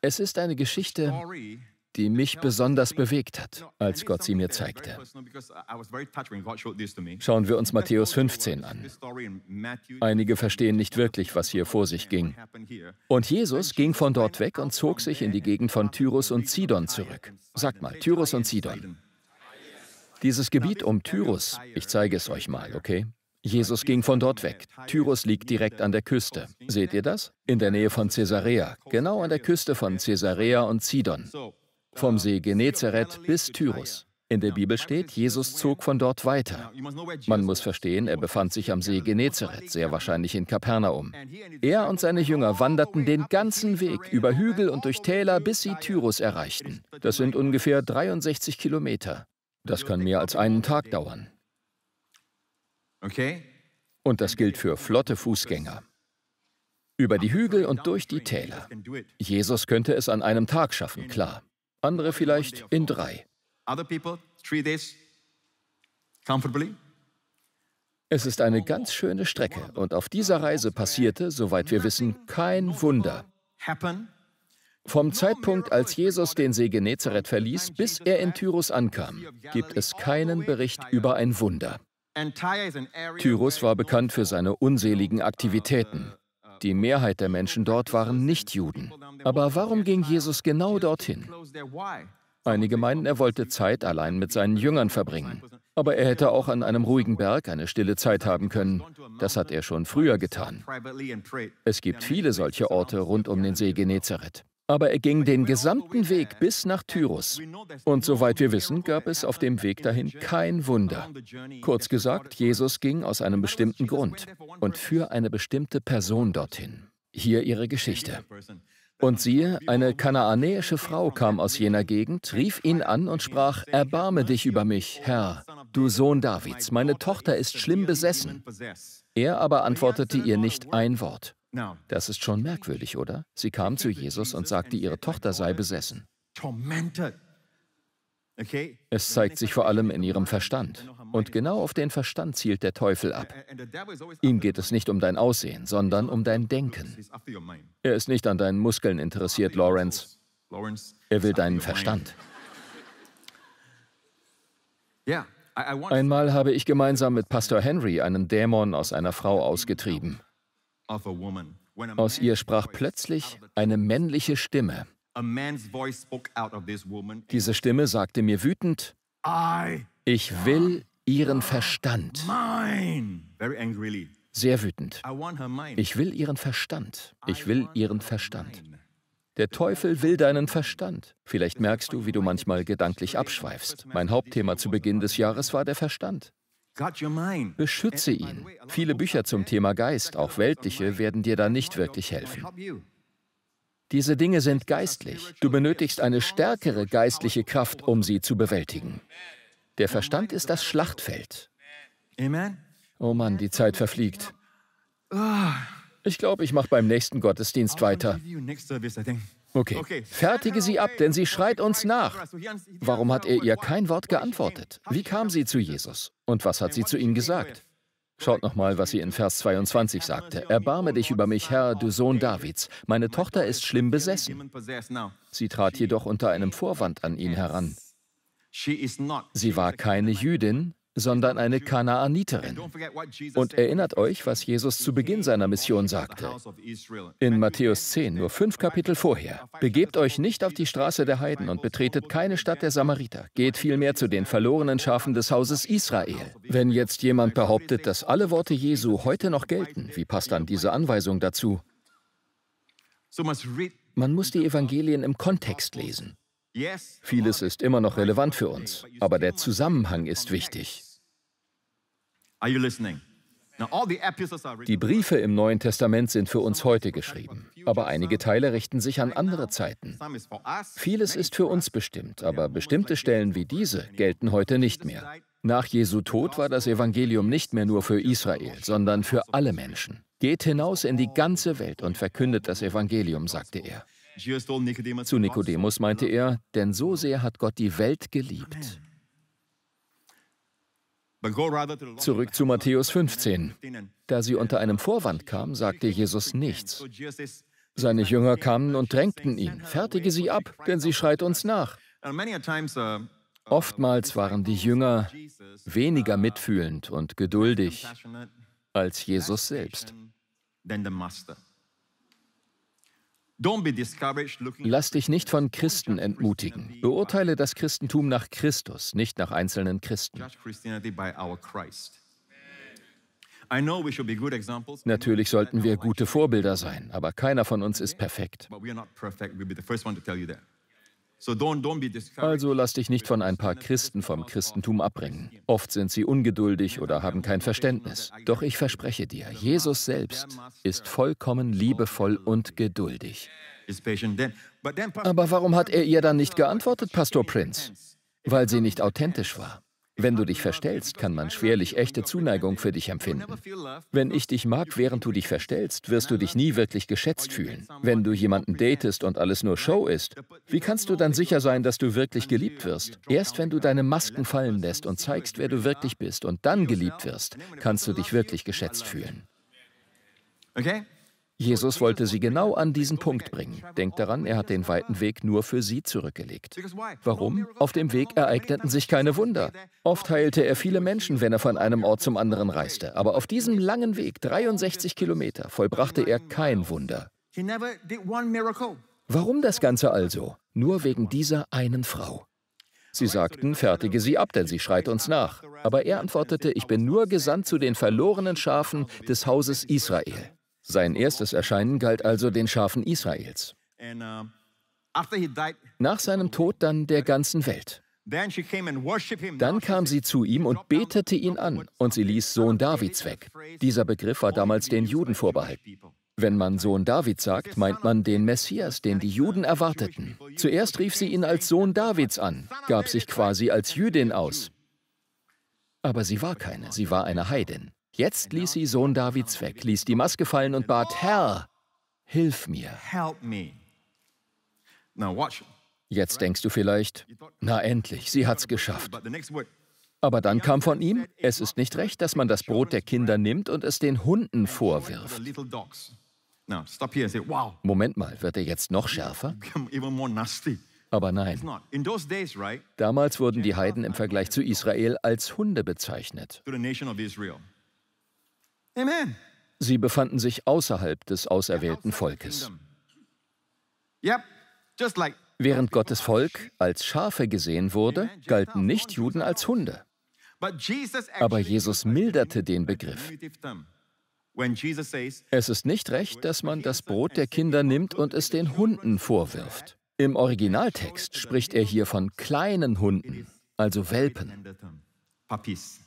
Es ist eine Geschichte, die mich besonders bewegt hat, als Gott sie mir zeigte. Schauen wir uns Matthäus 15 an. Einige verstehen nicht wirklich, was hier vor sich ging. Und Jesus ging von dort weg und zog sich in die Gegend von Tyrus und Sidon zurück. Sagt mal, Tyrus und Sidon. Dieses Gebiet um Tyrus, ich zeige es euch mal, okay? Jesus ging von dort weg. Tyrus liegt direkt an der Küste. Seht ihr das? In der Nähe von Caesarea, genau an der Küste von Caesarea und Sidon vom See Genezareth bis Tyrus. In der Bibel steht, Jesus zog von dort weiter. Man muss verstehen, er befand sich am See Genezareth, sehr wahrscheinlich in Kapernaum. Er und seine Jünger wanderten den ganzen Weg über Hügel und durch Täler, bis sie Tyrus erreichten. Das sind ungefähr 63 Kilometer. Das kann mehr als einen Tag dauern. Und das gilt für flotte Fußgänger. Über die Hügel und durch die Täler. Jesus könnte es an einem Tag schaffen, klar andere vielleicht in drei. Es ist eine ganz schöne Strecke und auf dieser Reise passierte, soweit wir wissen, kein Wunder. Vom Zeitpunkt, als Jesus den See Genezareth verließ, bis er in Tyrus ankam, gibt es keinen Bericht über ein Wunder. Tyrus war bekannt für seine unseligen Aktivitäten. Die Mehrheit der Menschen dort waren nicht Juden. Aber warum ging Jesus genau dorthin? Einige meinen, er wollte Zeit allein mit seinen Jüngern verbringen. Aber er hätte auch an einem ruhigen Berg eine stille Zeit haben können. Das hat er schon früher getan. Es gibt viele solche Orte rund um den See Genezareth. Aber er ging den gesamten Weg bis nach Tyrus. Und soweit wir wissen, gab es auf dem Weg dahin kein Wunder. Kurz gesagt, Jesus ging aus einem bestimmten Grund und für eine bestimmte Person dorthin. Hier ihre Geschichte. Und siehe, eine kanaanäische Frau kam aus jener Gegend, rief ihn an und sprach, Erbarme dich über mich, Herr, du Sohn Davids, meine Tochter ist schlimm besessen. Er aber antwortete ihr nicht ein Wort. Das ist schon merkwürdig, oder? Sie kam zu Jesus und sagte, ihre Tochter sei besessen. Es zeigt sich vor allem in ihrem Verstand. Und genau auf den Verstand zielt der Teufel ab. Ihm geht es nicht um dein Aussehen, sondern um dein Denken. Er ist nicht an deinen Muskeln interessiert, Lawrence. Er will deinen Verstand. Einmal habe ich gemeinsam mit Pastor Henry einen Dämon aus einer Frau ausgetrieben. Aus ihr sprach plötzlich eine männliche Stimme. Diese Stimme sagte mir wütend, ich will ihren Verstand. Sehr wütend. Ich will ihren Verstand. Ich will ihren Verstand. Der Teufel will deinen Verstand. Vielleicht merkst du, wie du manchmal gedanklich abschweifst. Mein Hauptthema zu Beginn des Jahres war der Verstand. Beschütze ihn. Viele Bücher zum Thema Geist, auch weltliche, werden dir da nicht wirklich helfen. Diese Dinge sind geistlich. Du benötigst eine stärkere geistliche Kraft, um sie zu bewältigen. Der Verstand ist das Schlachtfeld. Oh Mann, die Zeit verfliegt. Ah. Ich glaube, ich mache beim nächsten Gottesdienst weiter. Okay. Fertige sie ab, denn sie schreit uns nach. Warum hat er ihr kein Wort geantwortet? Wie kam sie zu Jesus? Und was hat sie zu ihm gesagt? Schaut nochmal, was sie in Vers 22 sagte. Erbarme dich über mich, Herr, du Sohn Davids. Meine Tochter ist schlimm besessen. Sie trat jedoch unter einem Vorwand an ihn heran. Sie war keine Jüdin, sondern eine Kanaaniterin. Und erinnert euch, was Jesus zu Beginn seiner Mission sagte. In Matthäus 10, nur fünf Kapitel vorher. Begebt euch nicht auf die Straße der Heiden und betretet keine Stadt der Samariter. Geht vielmehr zu den verlorenen Schafen des Hauses Israel. Wenn jetzt jemand behauptet, dass alle Worte Jesu heute noch gelten, wie passt dann diese Anweisung dazu? Man muss die Evangelien im Kontext lesen. Vieles ist immer noch relevant für uns, aber der Zusammenhang ist wichtig. Die Briefe im Neuen Testament sind für uns heute geschrieben, aber einige Teile richten sich an andere Zeiten. Vieles ist für uns bestimmt, aber bestimmte Stellen wie diese gelten heute nicht mehr. Nach Jesu Tod war das Evangelium nicht mehr nur für Israel, sondern für alle Menschen. Geht hinaus in die ganze Welt und verkündet das Evangelium, sagte er. Zu Nikodemus meinte er, denn so sehr hat Gott die Welt geliebt, Zurück zu Matthäus 15. Da sie unter einem Vorwand kam, sagte Jesus nichts. Seine Jünger kamen und drängten ihn, fertige sie ab, denn sie schreit uns nach. Uh, uh, Oftmals waren die also Jünger uh, weniger mitfühlend und geduldig als Jesus selbst. Lass dich nicht von Christen entmutigen. Beurteile das Christentum nach Christus, nicht nach einzelnen Christen. Natürlich sollten wir gute Vorbilder sein, aber keiner von uns ist perfekt. Also lass dich nicht von ein paar Christen vom Christentum abbringen. Oft sind sie ungeduldig oder haben kein Verständnis. Doch ich verspreche dir, Jesus selbst ist vollkommen liebevoll und geduldig. Aber warum hat er ihr dann nicht geantwortet, Pastor Prince? Weil sie nicht authentisch war. Wenn du dich verstellst, kann man schwerlich echte Zuneigung für dich empfinden. Wenn ich dich mag, während du dich verstellst, wirst du dich nie wirklich geschätzt fühlen. Wenn du jemanden datest und alles nur Show ist, wie kannst du dann sicher sein, dass du wirklich geliebt wirst? Erst wenn du deine Masken fallen lässt und zeigst, wer du wirklich bist und dann geliebt wirst, kannst du dich wirklich geschätzt fühlen. Okay? Jesus wollte sie genau an diesen Punkt bringen. Denkt daran, er hat den weiten Weg nur für sie zurückgelegt. Warum? Auf dem Weg ereigneten sich keine Wunder. Oft heilte er viele Menschen, wenn er von einem Ort zum anderen reiste. Aber auf diesem langen Weg, 63 Kilometer, vollbrachte er kein Wunder. Warum das Ganze also? Nur wegen dieser einen Frau. Sie sagten, fertige sie ab, denn sie schreit uns nach. Aber er antwortete, ich bin nur gesandt zu den verlorenen Schafen des Hauses Israel. Sein erstes Erscheinen galt also den Schafen Israels. Uh, Nach seinem Tod dann der ganzen Welt. Dann kam sie zu ihm und betete ihn an, und sie ließ Sohn Davids weg. Dieser Begriff war damals den Juden vorbehalten. Wenn man Sohn Davids sagt, meint man den Messias, den die Juden erwarteten. Zuerst rief sie ihn als Sohn Davids an, gab sich quasi als Jüdin aus. Aber sie war keine, sie war eine Heidin. Jetzt ließ sie Sohn Davids weg, ließ die Maske fallen und bat, Herr, hilf mir. Jetzt denkst du vielleicht, na endlich, sie hat's geschafft. Aber dann kam von ihm, es ist nicht recht, dass man das Brot der Kinder nimmt und es den Hunden vorwirft. Moment mal, wird er jetzt noch schärfer? Aber nein. Damals wurden die Heiden im Vergleich zu Israel als Hunde bezeichnet. Sie befanden sich außerhalb des auserwählten Volkes. Während Gottes Volk als Schafe gesehen wurde, galten Nicht-Juden als Hunde. Aber Jesus milderte den Begriff. Es ist nicht recht, dass man das Brot der Kinder nimmt und es den Hunden vorwirft. Im Originaltext spricht er hier von kleinen Hunden, also Welpen. Papis.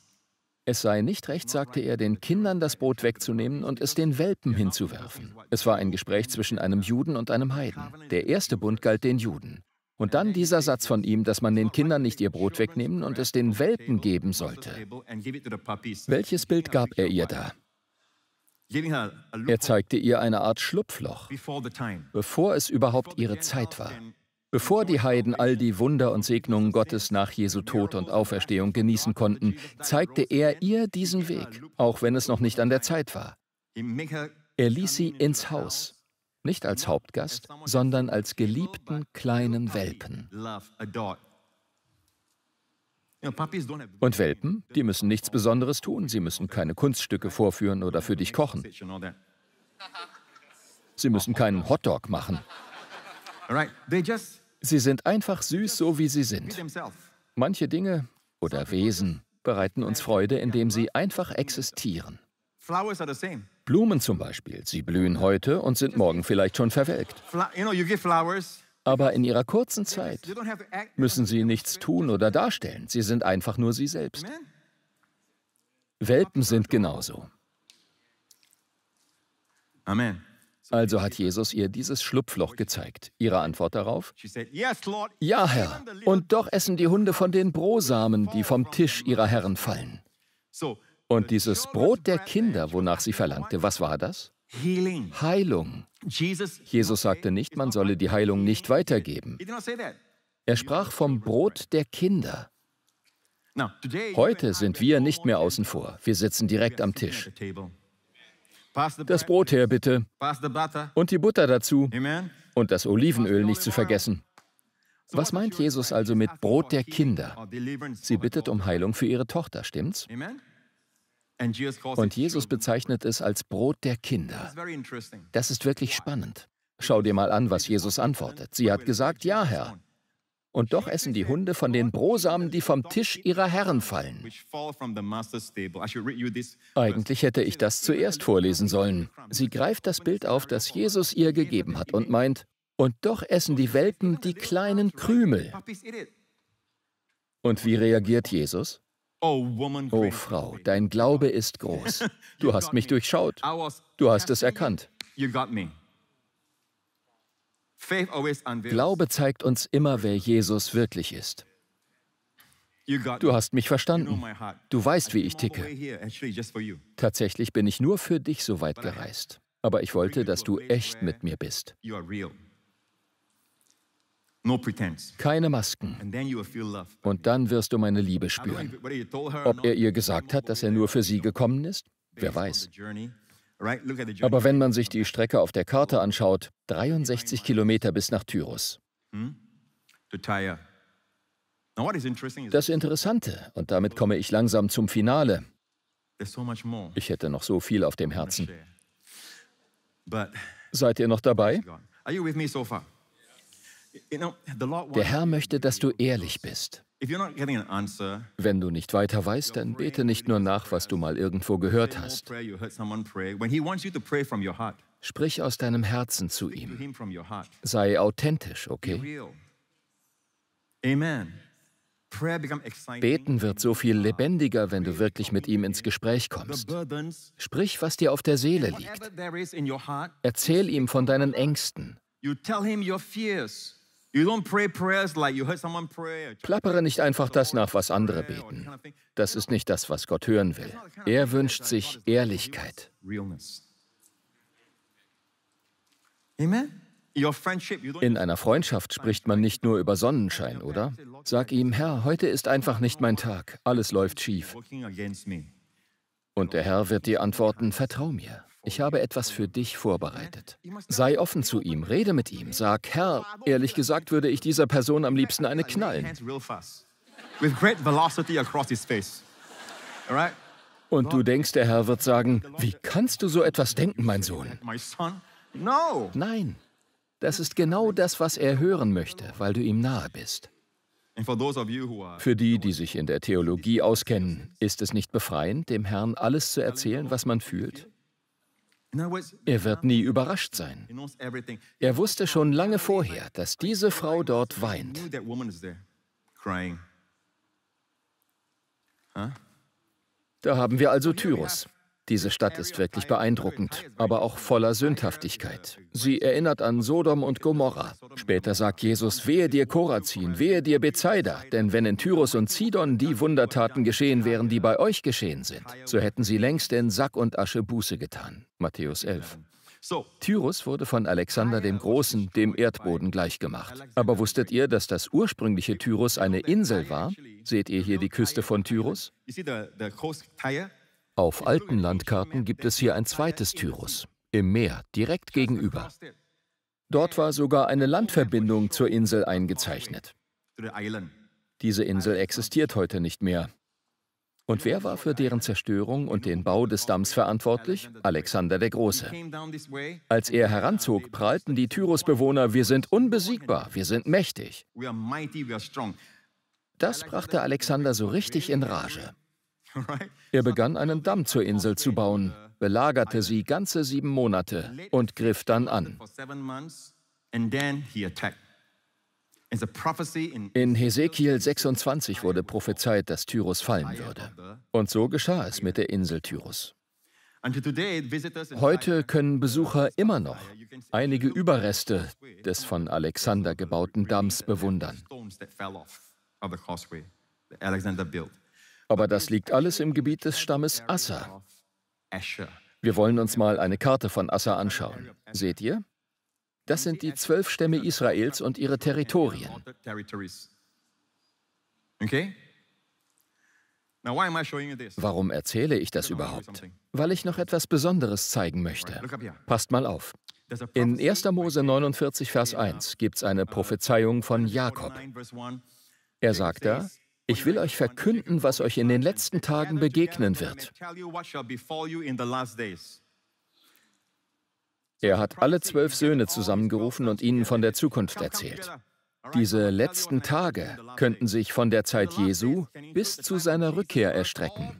Es sei nicht recht, sagte er, den Kindern das Brot wegzunehmen und es den Welpen hinzuwerfen. Es war ein Gespräch zwischen einem Juden und einem Heiden. Der erste Bund galt den Juden. Und dann dieser Satz von ihm, dass man den Kindern nicht ihr Brot wegnehmen und es den Welpen geben sollte. Welches Bild gab er ihr da? Er zeigte ihr eine Art Schlupfloch, bevor es überhaupt ihre Zeit war. Bevor die Heiden all die Wunder und Segnungen Gottes nach Jesu Tod und Auferstehung genießen konnten, zeigte er ihr diesen Weg, auch wenn es noch nicht an der Zeit war. Er ließ sie ins Haus, nicht als Hauptgast, sondern als geliebten kleinen Welpen. Und Welpen, die müssen nichts Besonderes tun, sie müssen keine Kunststücke vorführen oder für dich kochen. Sie müssen keinen Hotdog machen. Sie sind einfach süß, so wie sie sind. Manche Dinge oder Wesen bereiten uns Freude, indem sie einfach existieren. Blumen zum Beispiel, sie blühen heute und sind morgen vielleicht schon verwelkt. Aber in ihrer kurzen Zeit müssen sie nichts tun oder darstellen, sie sind einfach nur sie selbst. Welpen sind genauso. Amen. Also hat Jesus ihr dieses Schlupfloch gezeigt. Ihre Antwort darauf? Ja, Herr. Und doch essen die Hunde von den Brosamen, die vom Tisch ihrer Herren fallen. Und dieses Brot der Kinder, wonach sie verlangte, was war das? Heilung. Jesus sagte nicht, man solle die Heilung nicht weitergeben. Er sprach vom Brot der Kinder. Heute sind wir nicht mehr außen vor. Wir sitzen direkt am Tisch. Das Brot her, bitte. Und die Butter dazu. Und das Olivenöl nicht zu vergessen. Was meint Jesus also mit Brot der Kinder? Sie bittet um Heilung für ihre Tochter, stimmt's? Und Jesus bezeichnet es als Brot der Kinder. Das ist wirklich spannend. Schau dir mal an, was Jesus also antwortet. Sie hat gesagt, ja, Herr. Und doch essen die Hunde von den Brosamen, die vom Tisch ihrer Herren fallen. Eigentlich hätte ich das zuerst vorlesen sollen. Sie greift das Bild auf, das Jesus ihr gegeben hat und meint, und doch essen die Welpen die kleinen Krümel. Und wie reagiert Jesus? Oh Frau, dein Glaube ist groß. Du hast mich durchschaut. Du hast es erkannt. Glaube zeigt uns immer, wer Jesus wirklich ist. Du hast mich verstanden. Du weißt, wie ich ticke. Tatsächlich bin ich nur für dich so weit gereist. Aber ich wollte, dass du echt mit mir bist. Keine Masken. Und dann wirst du meine Liebe spüren. Ob er ihr gesagt hat, dass er nur für sie gekommen ist? Wer weiß. Aber wenn man sich die Strecke auf der Karte anschaut, 63 Kilometer bis nach Tyrus. Hmm? Das Interessante, und damit komme ich langsam zum Finale, ich hätte noch so viel auf dem Herzen. Seid ihr noch dabei? Der Herr möchte, dass du ehrlich bist. Wenn du nicht weiter weißt, dann bete nicht nur nach, was du mal irgendwo gehört hast. Sprich aus deinem Herzen zu ihm. Sei authentisch, okay? Amen. Beten wird so viel lebendiger, wenn du wirklich mit ihm ins Gespräch kommst. Sprich, was dir auf der Seele liegt. Erzähl ihm von deinen Ängsten. Plappere nicht einfach das nach, was andere beten. Das ist nicht das, was Gott hören will. Er wünscht sich Ehrlichkeit. In einer Freundschaft spricht man nicht nur über Sonnenschein, oder? Sag ihm, Herr, heute ist einfach nicht mein Tag, alles läuft schief. Und der Herr wird dir antworten, vertrau mir ich habe etwas für dich vorbereitet. Sei offen zu ihm, rede mit ihm, sag, Herr, ehrlich gesagt würde ich dieser Person am liebsten eine knallen. Und du denkst, der Herr wird sagen, wie kannst du so etwas denken, mein Sohn? Nein, das ist genau das, was er hören möchte, weil du ihm nahe bist. Für die, die sich in der Theologie auskennen, ist es nicht befreiend, dem Herrn alles zu erzählen, was man fühlt? Er wird nie überrascht sein. Er wusste schon lange vorher, dass diese Frau dort weint. Da haben wir also Tyrus. Diese Stadt ist wirklich beeindruckend, aber auch voller Sündhaftigkeit. Sie erinnert an Sodom und Gomorra. Später sagt Jesus, wehe dir Korazin, wehe dir Bethsaida, denn wenn in Tyrus und Sidon die Wundertaten geschehen wären, die bei euch geschehen sind, so hätten sie längst in Sack und Asche Buße getan. Matthäus 11. Tyrus wurde von Alexander dem Großen dem Erdboden gleichgemacht. Aber wusstet ihr, dass das ursprüngliche Tyrus eine Insel war? Seht ihr hier die Küste von Tyrus? Auf alten Landkarten gibt es hier ein zweites Tyros, im Meer, direkt gegenüber. Dort war sogar eine Landverbindung zur Insel eingezeichnet. Diese Insel existiert heute nicht mehr. Und wer war für deren Zerstörung und den Bau des Damms verantwortlich? Alexander der Große. Als er heranzog, prahlten die Tyros-Bewohner, wir sind unbesiegbar, wir sind mächtig. Das brachte Alexander so richtig in Rage. Er begann einen Damm zur Insel zu bauen, belagerte sie ganze sieben Monate und griff dann an. In Hesekiel 26 wurde prophezeit, dass Tyrus fallen würde. Und so geschah es mit der Insel Tyrus. Heute können Besucher immer noch einige Überreste des von Alexander gebauten Damms bewundern. Alexander aber das liegt alles im Gebiet des Stammes Assa. Wir wollen uns mal eine Karte von Assa anschauen. Seht ihr? Das sind die zwölf Stämme Israels und ihre Territorien. Okay? Warum erzähle ich das überhaupt? Weil ich noch etwas Besonderes zeigen möchte. Passt mal auf. In 1. Mose 49, Vers 1 gibt es eine uh, Prophezeiung von Jakob. Er sagt da, ich will euch verkünden, was euch in den letzten Tagen begegnen wird. Er hat alle zwölf Söhne zusammengerufen und ihnen von der Zukunft erzählt. Diese letzten Tage könnten sich von der Zeit Jesu bis zu seiner Rückkehr erstrecken.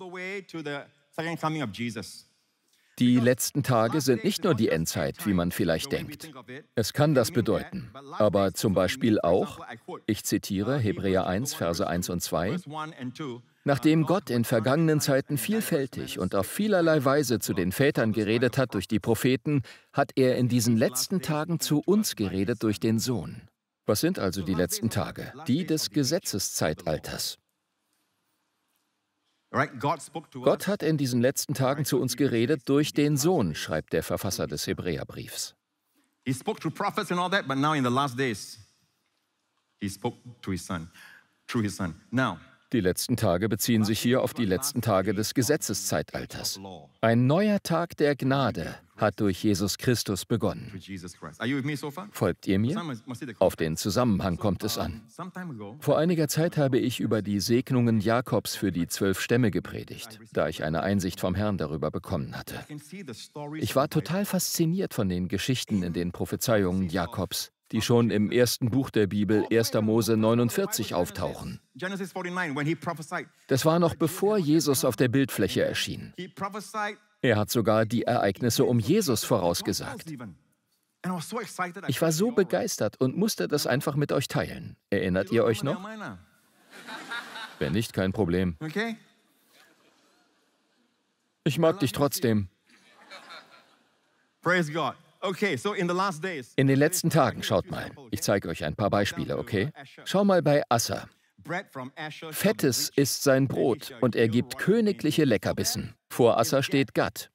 Die letzten Tage sind nicht nur die Endzeit, wie man vielleicht denkt. Es kann das bedeuten, aber zum Beispiel auch, ich zitiere Hebräer 1, Verse 1 und 2, Nachdem Gott in vergangenen Zeiten vielfältig und auf vielerlei Weise zu den Vätern geredet hat durch die Propheten, hat er in diesen letzten Tagen zu uns geredet durch den Sohn. Was sind also die letzten Tage? Die des Gesetzeszeitalters. Gott hat in diesen letzten Tagen zu uns geredet durch den Sohn, schreibt der Verfasser des Hebräerbriefs. die letzten Tage beziehen sich hier auf die letzten Tage des Gesetzeszeitalters. Ein neuer Tag der Gnade, hat durch Jesus Christus begonnen. Folgt ihr mir? Auf den Zusammenhang kommt es an. Uh, Vor einiger Zeit habe ich über die Segnungen Jakobs für die zwölf Stämme gepredigt, da ich eine Einsicht vom Herrn darüber bekommen hatte. Ich war total fasziniert von den Geschichten in den Prophezeiungen Jakobs, die schon im ersten Buch der Bibel, 1. Mose 49, auftauchen. Das war noch bevor Jesus auf der Bildfläche erschien. Er hat sogar die Ereignisse um Jesus vorausgesagt. Ich war so begeistert und musste das einfach mit euch teilen. Erinnert ihr euch noch? Wenn nicht, kein Problem. Ich mag dich trotzdem. In den letzten Tagen, schaut mal, ich zeige euch ein paar Beispiele, okay? Schau mal bei Assa. Fettes ist sein Brot und er gibt königliche Leckerbissen. Vor Assa steht Gatt.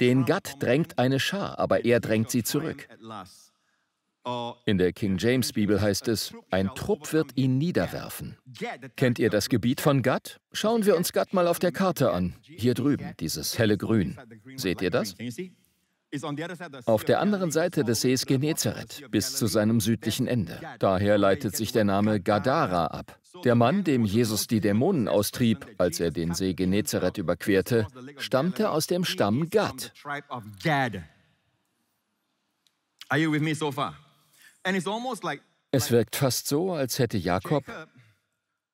Den Gatt drängt eine Schar, aber er drängt sie zurück. Uh, In der King James Bibel heißt es, ein Trupp wird ihn niederwerfen. Kennt ihr das Gebiet von Gatt? Schauen wir uns Gatt mal auf der Karte an. Hier drüben, dieses helle Grün. Seht ihr das? auf der anderen Seite des Sees Genezareth bis zu seinem südlichen Ende. Daher leitet sich der Name Gadara ab. Der Mann, dem Jesus die Dämonen austrieb, als er den See Genezareth überquerte, stammte aus dem Stamm Gad. Es wirkt fast so, als hätte Jakob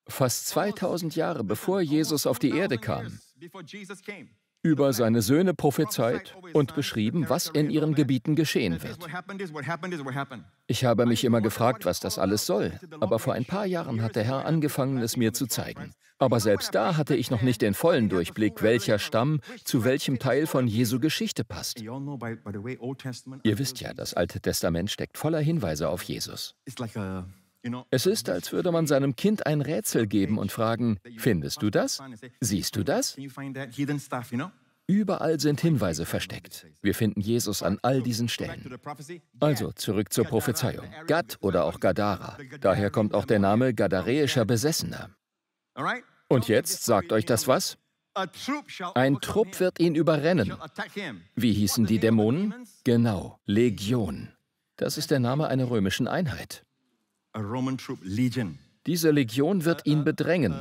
fast 2000 Jahre bevor Jesus auf die Erde kam, über seine Söhne prophezeit und beschrieben, was in ihren Gebieten geschehen wird. Ich habe mich immer gefragt, was das alles soll, aber vor ein paar Jahren hat der Herr angefangen, es mir zu zeigen. Aber selbst da hatte ich noch nicht den vollen Durchblick, welcher Stamm zu welchem Teil von Jesu Geschichte passt. Ihr wisst ja, das Alte Testament steckt voller Hinweise auf Jesus. Es ist, als würde man seinem Kind ein Rätsel geben und fragen, findest du das? Siehst du das? Überall sind Hinweise versteckt. Wir finden Jesus an all diesen Stellen. Also zurück zur Prophezeiung. Gad oder auch Gadara. Daher kommt auch der Name gadaräischer Besessener. Und jetzt sagt euch das was? Ein Trupp wird ihn überrennen. Wie hießen die Dämonen? Genau, Legion. Das ist der Name einer römischen Einheit. Diese Legion wird ihn bedrängen.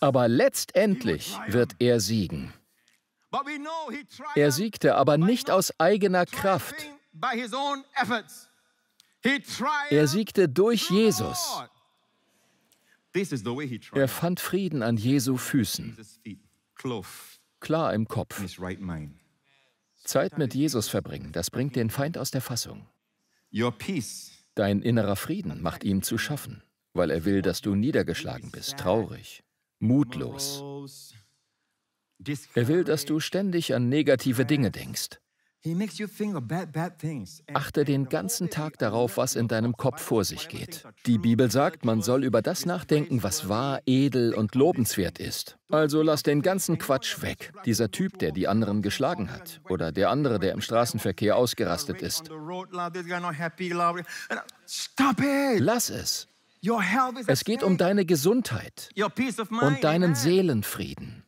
Aber letztendlich wird er siegen. Er siegte aber nicht aus eigener Kraft. Er siegte durch Jesus. Er fand Frieden an Jesu Füßen. Klar im Kopf. Zeit mit Jesus verbringen, das bringt den Feind aus der Fassung. Dein innerer Frieden macht ihm zu schaffen, weil er will, dass du niedergeschlagen bist, traurig, mutlos. Er will, dass du ständig an negative Dinge denkst. Achte den ganzen Tag darauf, was in deinem Kopf vor sich geht. Die Bibel sagt, man soll über das nachdenken, was wahr, edel und lobenswert ist. Also lass den ganzen Quatsch weg. Dieser Typ, der die anderen geschlagen hat, oder der andere, der im Straßenverkehr ausgerastet ist. Uh, lass es. Es geht um deine Gesundheit und deinen Seelenfrieden.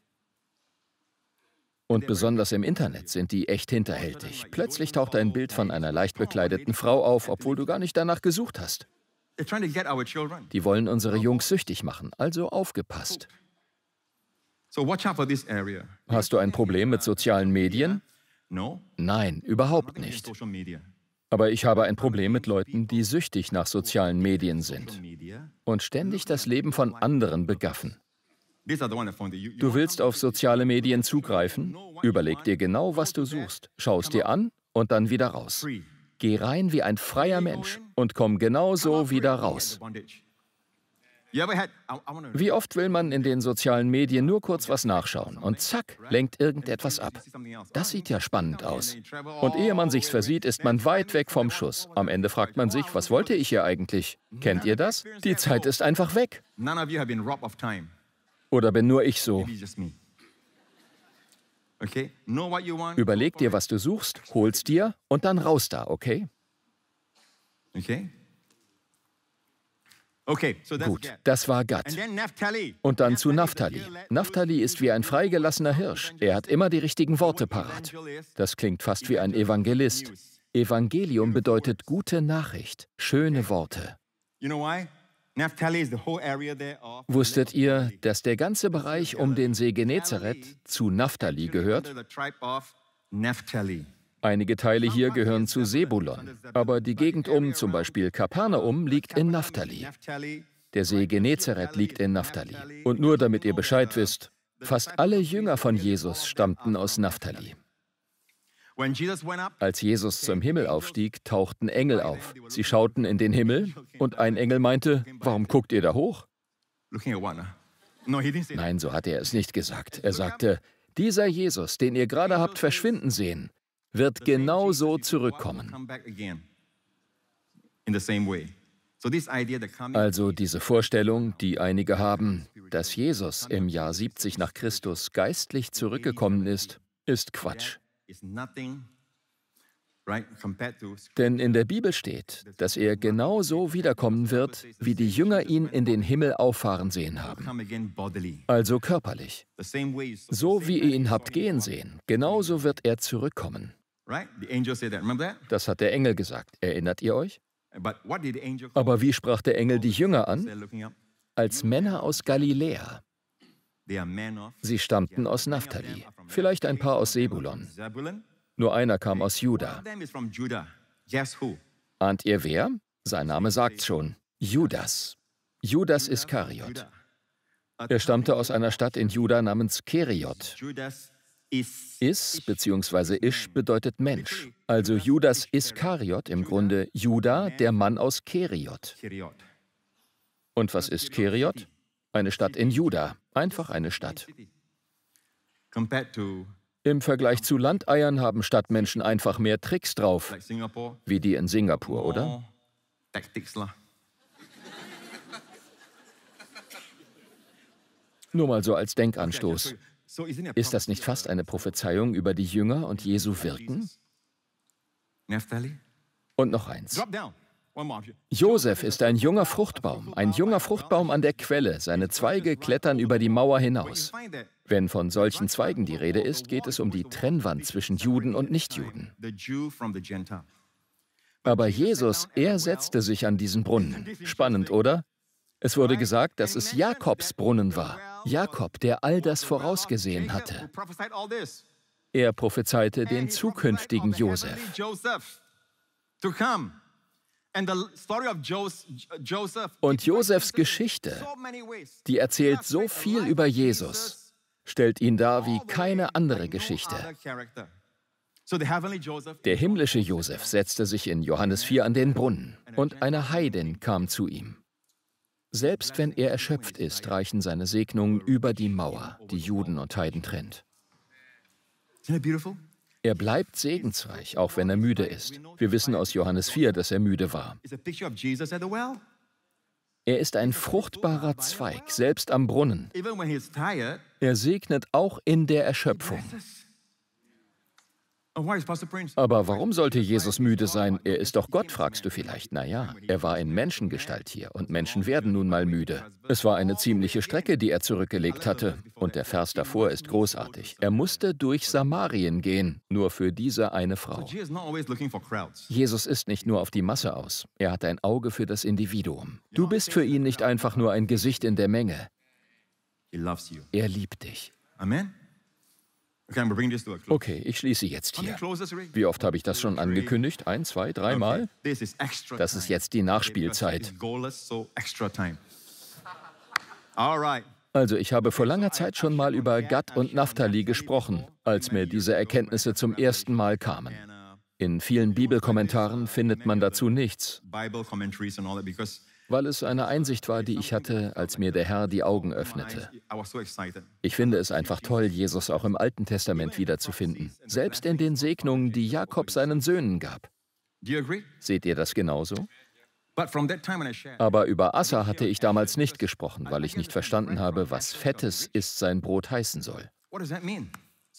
Und besonders im Internet sind die echt hinterhältig. Plötzlich taucht ein Bild von einer leicht bekleideten Frau auf, obwohl du gar nicht danach gesucht hast. Die wollen unsere Jungs süchtig machen, also aufgepasst. Hast du ein Problem mit sozialen Medien? Nein, überhaupt nicht. Aber ich habe ein Problem mit Leuten, die süchtig nach sozialen Medien sind und ständig das Leben von anderen begaffen. Du willst auf soziale Medien zugreifen? Überleg dir genau, was du suchst, schau es dir an und dann wieder raus. Geh rein wie ein freier Mensch und komm genauso wieder raus. Wie oft will man in den sozialen Medien nur kurz was nachschauen und zack, lenkt irgendetwas ab. Das oh, sieht ja spannend aus. Und ehe man sich's versieht, ist man weit weg vom Schuss. Am Ende fragt man sich, was wollte ich hier eigentlich? Kennt ihr das? Die Zeit ist einfach weg. None of you have been robbed of oder bin nur ich so? Überleg dir, was du suchst, hol's dir und dann raus da, okay? Okay? Okay, so Gut, das war Gatt. Und dann zu Naphtali. Naphtali ist wie ein freigelassener Hirsch. Er hat immer die richtigen Worte parat. Das klingt fast wie ein Evangelist. Evangelium bedeutet gute Nachricht, schöne Worte. Wusstet ihr, dass der ganze Bereich um den See Genezareth zu Naphtali gehört? Einige Teile hier gehören zu Sebulon, aber die Gegend um zum Beispiel Kapernaum liegt in Naphtali. Der See Genezareth liegt in Naphtali. Und nur damit ihr Bescheid wisst, fast alle Jünger von Jesus stammten aus Naphtali. Als Jesus zum Himmel aufstieg, tauchten Engel auf. Sie schauten in den Himmel und ein Engel meinte, warum guckt ihr da hoch? Nein, so hat er es nicht gesagt. Er sagte, dieser Jesus, den ihr gerade habt verschwinden sehen, wird genau so zurückkommen. Also diese Vorstellung, die einige haben, dass Jesus im Jahr 70 nach Christus geistlich zurückgekommen ist, ist Quatsch. Denn in der Bibel steht, dass er genau so wiederkommen wird, wie die Jünger ihn in den Himmel auffahren sehen haben. Also körperlich. So wie ihr ihn habt gehen sehen, genauso wird er zurückkommen. Das hat der Engel gesagt. Erinnert ihr euch? Aber wie sprach der Engel die Jünger an? Als Männer aus Galiläa. Sie stammten aus Naphtali, vielleicht ein paar aus Sebulon. Nur einer kam aus Juda. Ahnt ihr wer? Sein Name sagt's schon. Judas. Judas Iskariot. Er stammte aus einer Stadt in Juda namens Keriot. Is bzw. Isch bedeutet Mensch. Also Judas Iskariot im Grunde Juda, der Mann aus Keriot. Und was ist Keriot? Eine Stadt in Juda. Einfach eine Stadt. Im Vergleich zu Landeiern haben Stadtmenschen einfach mehr Tricks drauf, wie die in Singapur, oder? Nur mal so als Denkanstoß. Ist das nicht fast eine Prophezeiung über die Jünger und Jesu Wirken? Und noch eins. Josef ist ein junger Fruchtbaum, ein junger Fruchtbaum an der Quelle. Seine Zweige klettern über die Mauer hinaus. Wenn von solchen Zweigen die Rede ist, geht es um die Trennwand zwischen Juden und Nichtjuden. Aber Jesus, er setzte sich an diesen Brunnen. Spannend, oder? Es wurde gesagt, dass es Jakobs Brunnen war. Jakob, der all das vorausgesehen hatte. Er prophezeite den zukünftigen Josef. Und Josefs Geschichte, die erzählt so viel über Jesus, stellt ihn dar wie keine andere Geschichte. Der himmlische Josef setzte sich in Johannes 4 an den Brunnen und eine Heidin kam zu ihm. Selbst wenn er erschöpft ist, reichen seine Segnungen über die Mauer, die Juden und Heiden trennt. Er bleibt segensreich, auch wenn er müde ist. Wir wissen aus Johannes 4, dass er müde war. Er ist ein fruchtbarer Zweig, selbst am Brunnen. Er segnet auch in der Erschöpfung. Oh, Aber warum sollte Jesus müde sein? Er ist doch Gott, fragst du vielleicht. Naja, er war in Menschengestalt hier und Menschen werden nun mal müde. Es war eine ziemliche Strecke, die er zurückgelegt hatte. Und der Vers davor ist großartig. Er musste durch Samarien gehen, nur für diese eine Frau. Jesus ist nicht nur auf die Masse aus. Er hat ein Auge für das Individuum. Du bist für ihn nicht einfach nur ein Gesicht in der Menge. Er liebt dich. Amen. Okay, ich schließe jetzt hier. Wie oft habe ich das schon angekündigt? Ein, zwei, dreimal? Das ist jetzt die Nachspielzeit. Also ich habe vor langer Zeit schon mal über Gad und Naphtali gesprochen, als mir diese Erkenntnisse zum ersten Mal kamen. Uh, In vielen Bibelkommentaren uh, findet man dazu nichts weil es eine Einsicht war, die ich hatte, als mir der Herr die Augen öffnete. Ich finde es einfach toll, Jesus auch im Alten Testament wiederzufinden, selbst in den Segnungen, die Jakob seinen Söhnen gab. Seht ihr das genauso? Aber über Assa hatte ich damals nicht gesprochen, weil ich nicht verstanden habe, was fettes ist sein Brot heißen soll.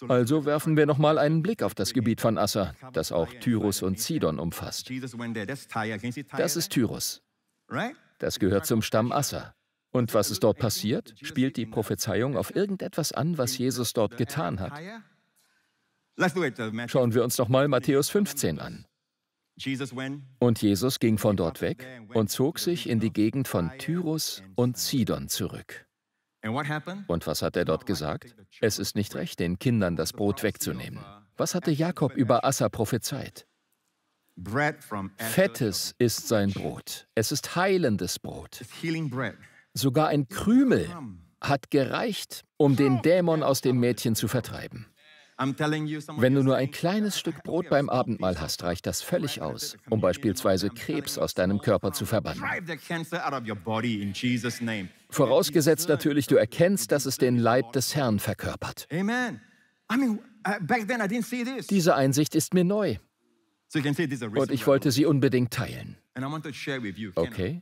Also werfen wir nochmal einen Blick auf das Gebiet von Assa, das auch Tyrus und Sidon umfasst. Das ist Tyrus, das gehört zum Stamm Asser. Und was ist dort passiert? Spielt die Prophezeiung auf irgendetwas an, was Jesus dort getan hat? Schauen wir uns nochmal Matthäus 15 an. Und Jesus ging von dort weg und zog sich in die Gegend von Tyrus und Sidon zurück. Und was hat er dort gesagt? Es ist nicht recht, den Kindern das Brot wegzunehmen. Was hatte Jakob über Assa prophezeit? Fettes ist sein Brot. Es ist heilendes Brot. Sogar ein Krümel hat gereicht, um den Dämon aus dem Mädchen zu vertreiben. Wenn du nur ein kleines Stück Brot beim Abendmahl hast, reicht das völlig aus, um beispielsweise Krebs aus deinem Körper zu verbannen. Vorausgesetzt natürlich, du erkennst, dass es den Leib des Herrn verkörpert. Uh, Diese Einsicht ist mir neu. Und ich wollte sie unbedingt teilen. Okay.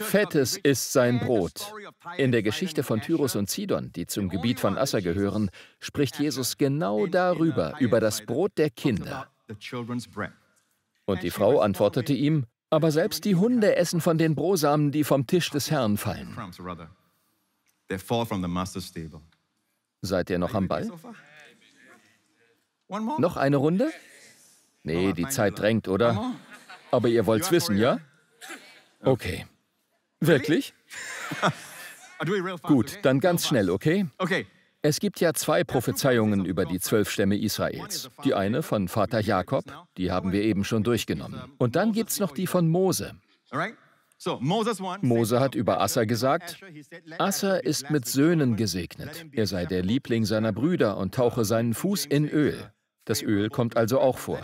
Fettes ist sein Brot. In der Geschichte von Tyrus und Sidon, die zum Gebiet von Asser gehören, spricht Jesus genau darüber, über das Brot der Kinder. Und die Frau antwortete ihm, aber selbst die Hunde essen von den Brosamen, die vom Tisch des Herrn fallen. Seid ihr noch am Ball? Noch eine Runde? Nee, die Zeit drängt, oder? Aber ihr wollt's wissen, ja? Okay. Wirklich? Gut, dann ganz schnell, okay? Okay. Es gibt ja zwei Prophezeiungen über die zwölf Stämme Israels. Die eine von Vater Jakob, die haben wir eben schon durchgenommen. Uh, und dann gibt es noch die von Mose. Mose hat über Asser gesagt, Asser ist mit Söhnen gesegnet. Er sei der Liebling seiner Brüder und tauche seinen Fuß in Öl. Das Öl kommt also auch vor.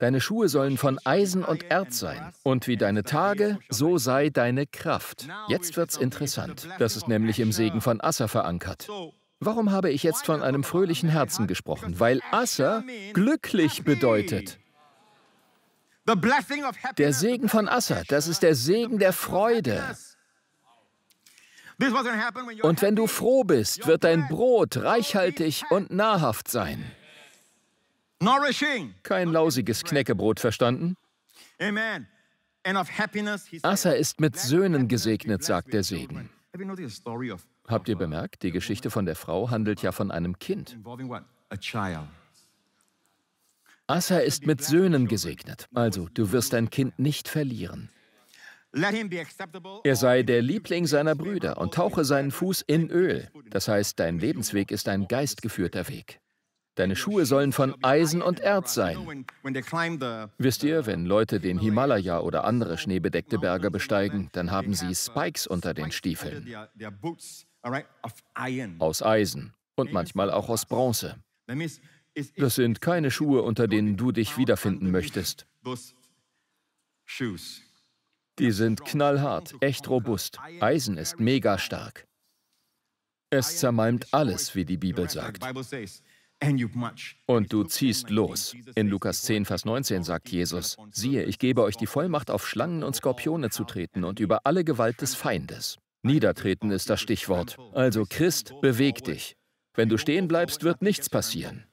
Deine Schuhe sollen von Eisen und Erz sein. Und wie deine Tage, so sei deine Kraft. Jetzt wird's interessant. Das ist nämlich im Segen von Asser verankert. Warum habe ich jetzt von einem fröhlichen Herzen gesprochen? Weil Asser glücklich bedeutet. Der Segen von Asser, das ist der Segen der Freude. Und wenn du froh bist, wird dein Brot reichhaltig und nahrhaft sein. Kein lausiges Knäckebrot, verstanden? Assa ist mit Söhnen gesegnet, sagt der Segen. Habt ihr bemerkt, die Geschichte von der Frau handelt ja von einem Kind. Assa ist mit Söhnen gesegnet, also du wirst dein Kind nicht verlieren. Er sei der Liebling seiner Brüder und tauche seinen Fuß in Öl. Das heißt, dein Lebensweg ist ein geistgeführter Weg. Deine Schuhe sollen von Eisen und Erz sein. Wisst ihr, wenn Leute den Himalaya oder andere schneebedeckte Berge besteigen, dann haben sie Spikes unter den Stiefeln. Aus Eisen und manchmal auch aus Bronze. Das sind keine Schuhe, unter denen du dich wiederfinden möchtest. Die sind knallhart, echt robust. Eisen ist mega stark. Es zermalmt alles, wie die Bibel sagt. Und du ziehst los. In Lukas 10, Vers 19 sagt Jesus, siehe, ich gebe euch die Vollmacht, auf Schlangen und Skorpione zu treten und über alle Gewalt des Feindes. Niedertreten ist das Stichwort. Also Christ, beweg dich. Wenn du stehen bleibst, wird nichts passieren.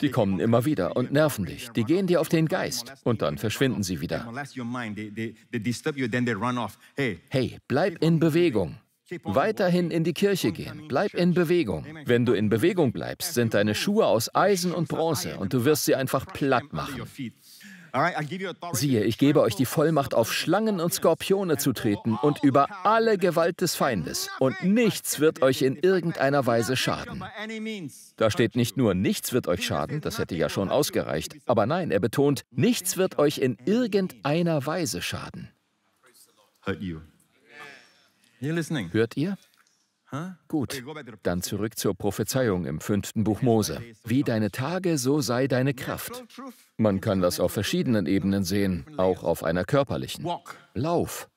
Die kommen immer wieder und nerven dich. Die gehen dir auf den Geist und dann verschwinden sie wieder. Hey, bleib in Bewegung. Weiterhin in die Kirche gehen. Bleib in Bewegung. Wenn du in Bewegung bleibst, sind deine Schuhe aus Eisen und Bronze und du wirst sie einfach platt machen. Siehe, ich gebe euch die Vollmacht, auf Schlangen und Skorpione zu treten und über alle Gewalt des Feindes. Und nichts wird euch in irgendeiner Weise schaden. Da steht nicht nur, nichts wird euch schaden, das hätte ja schon ausgereicht. Aber nein, er betont, nichts wird euch in irgendeiner Weise schaden. Hört ihr? Gut, dann zurück zur Prophezeiung im fünften Buch Mose. Wie deine Tage, so sei deine Kraft. Man kann das auf verschiedenen Ebenen sehen, auch auf einer körperlichen. Lauf.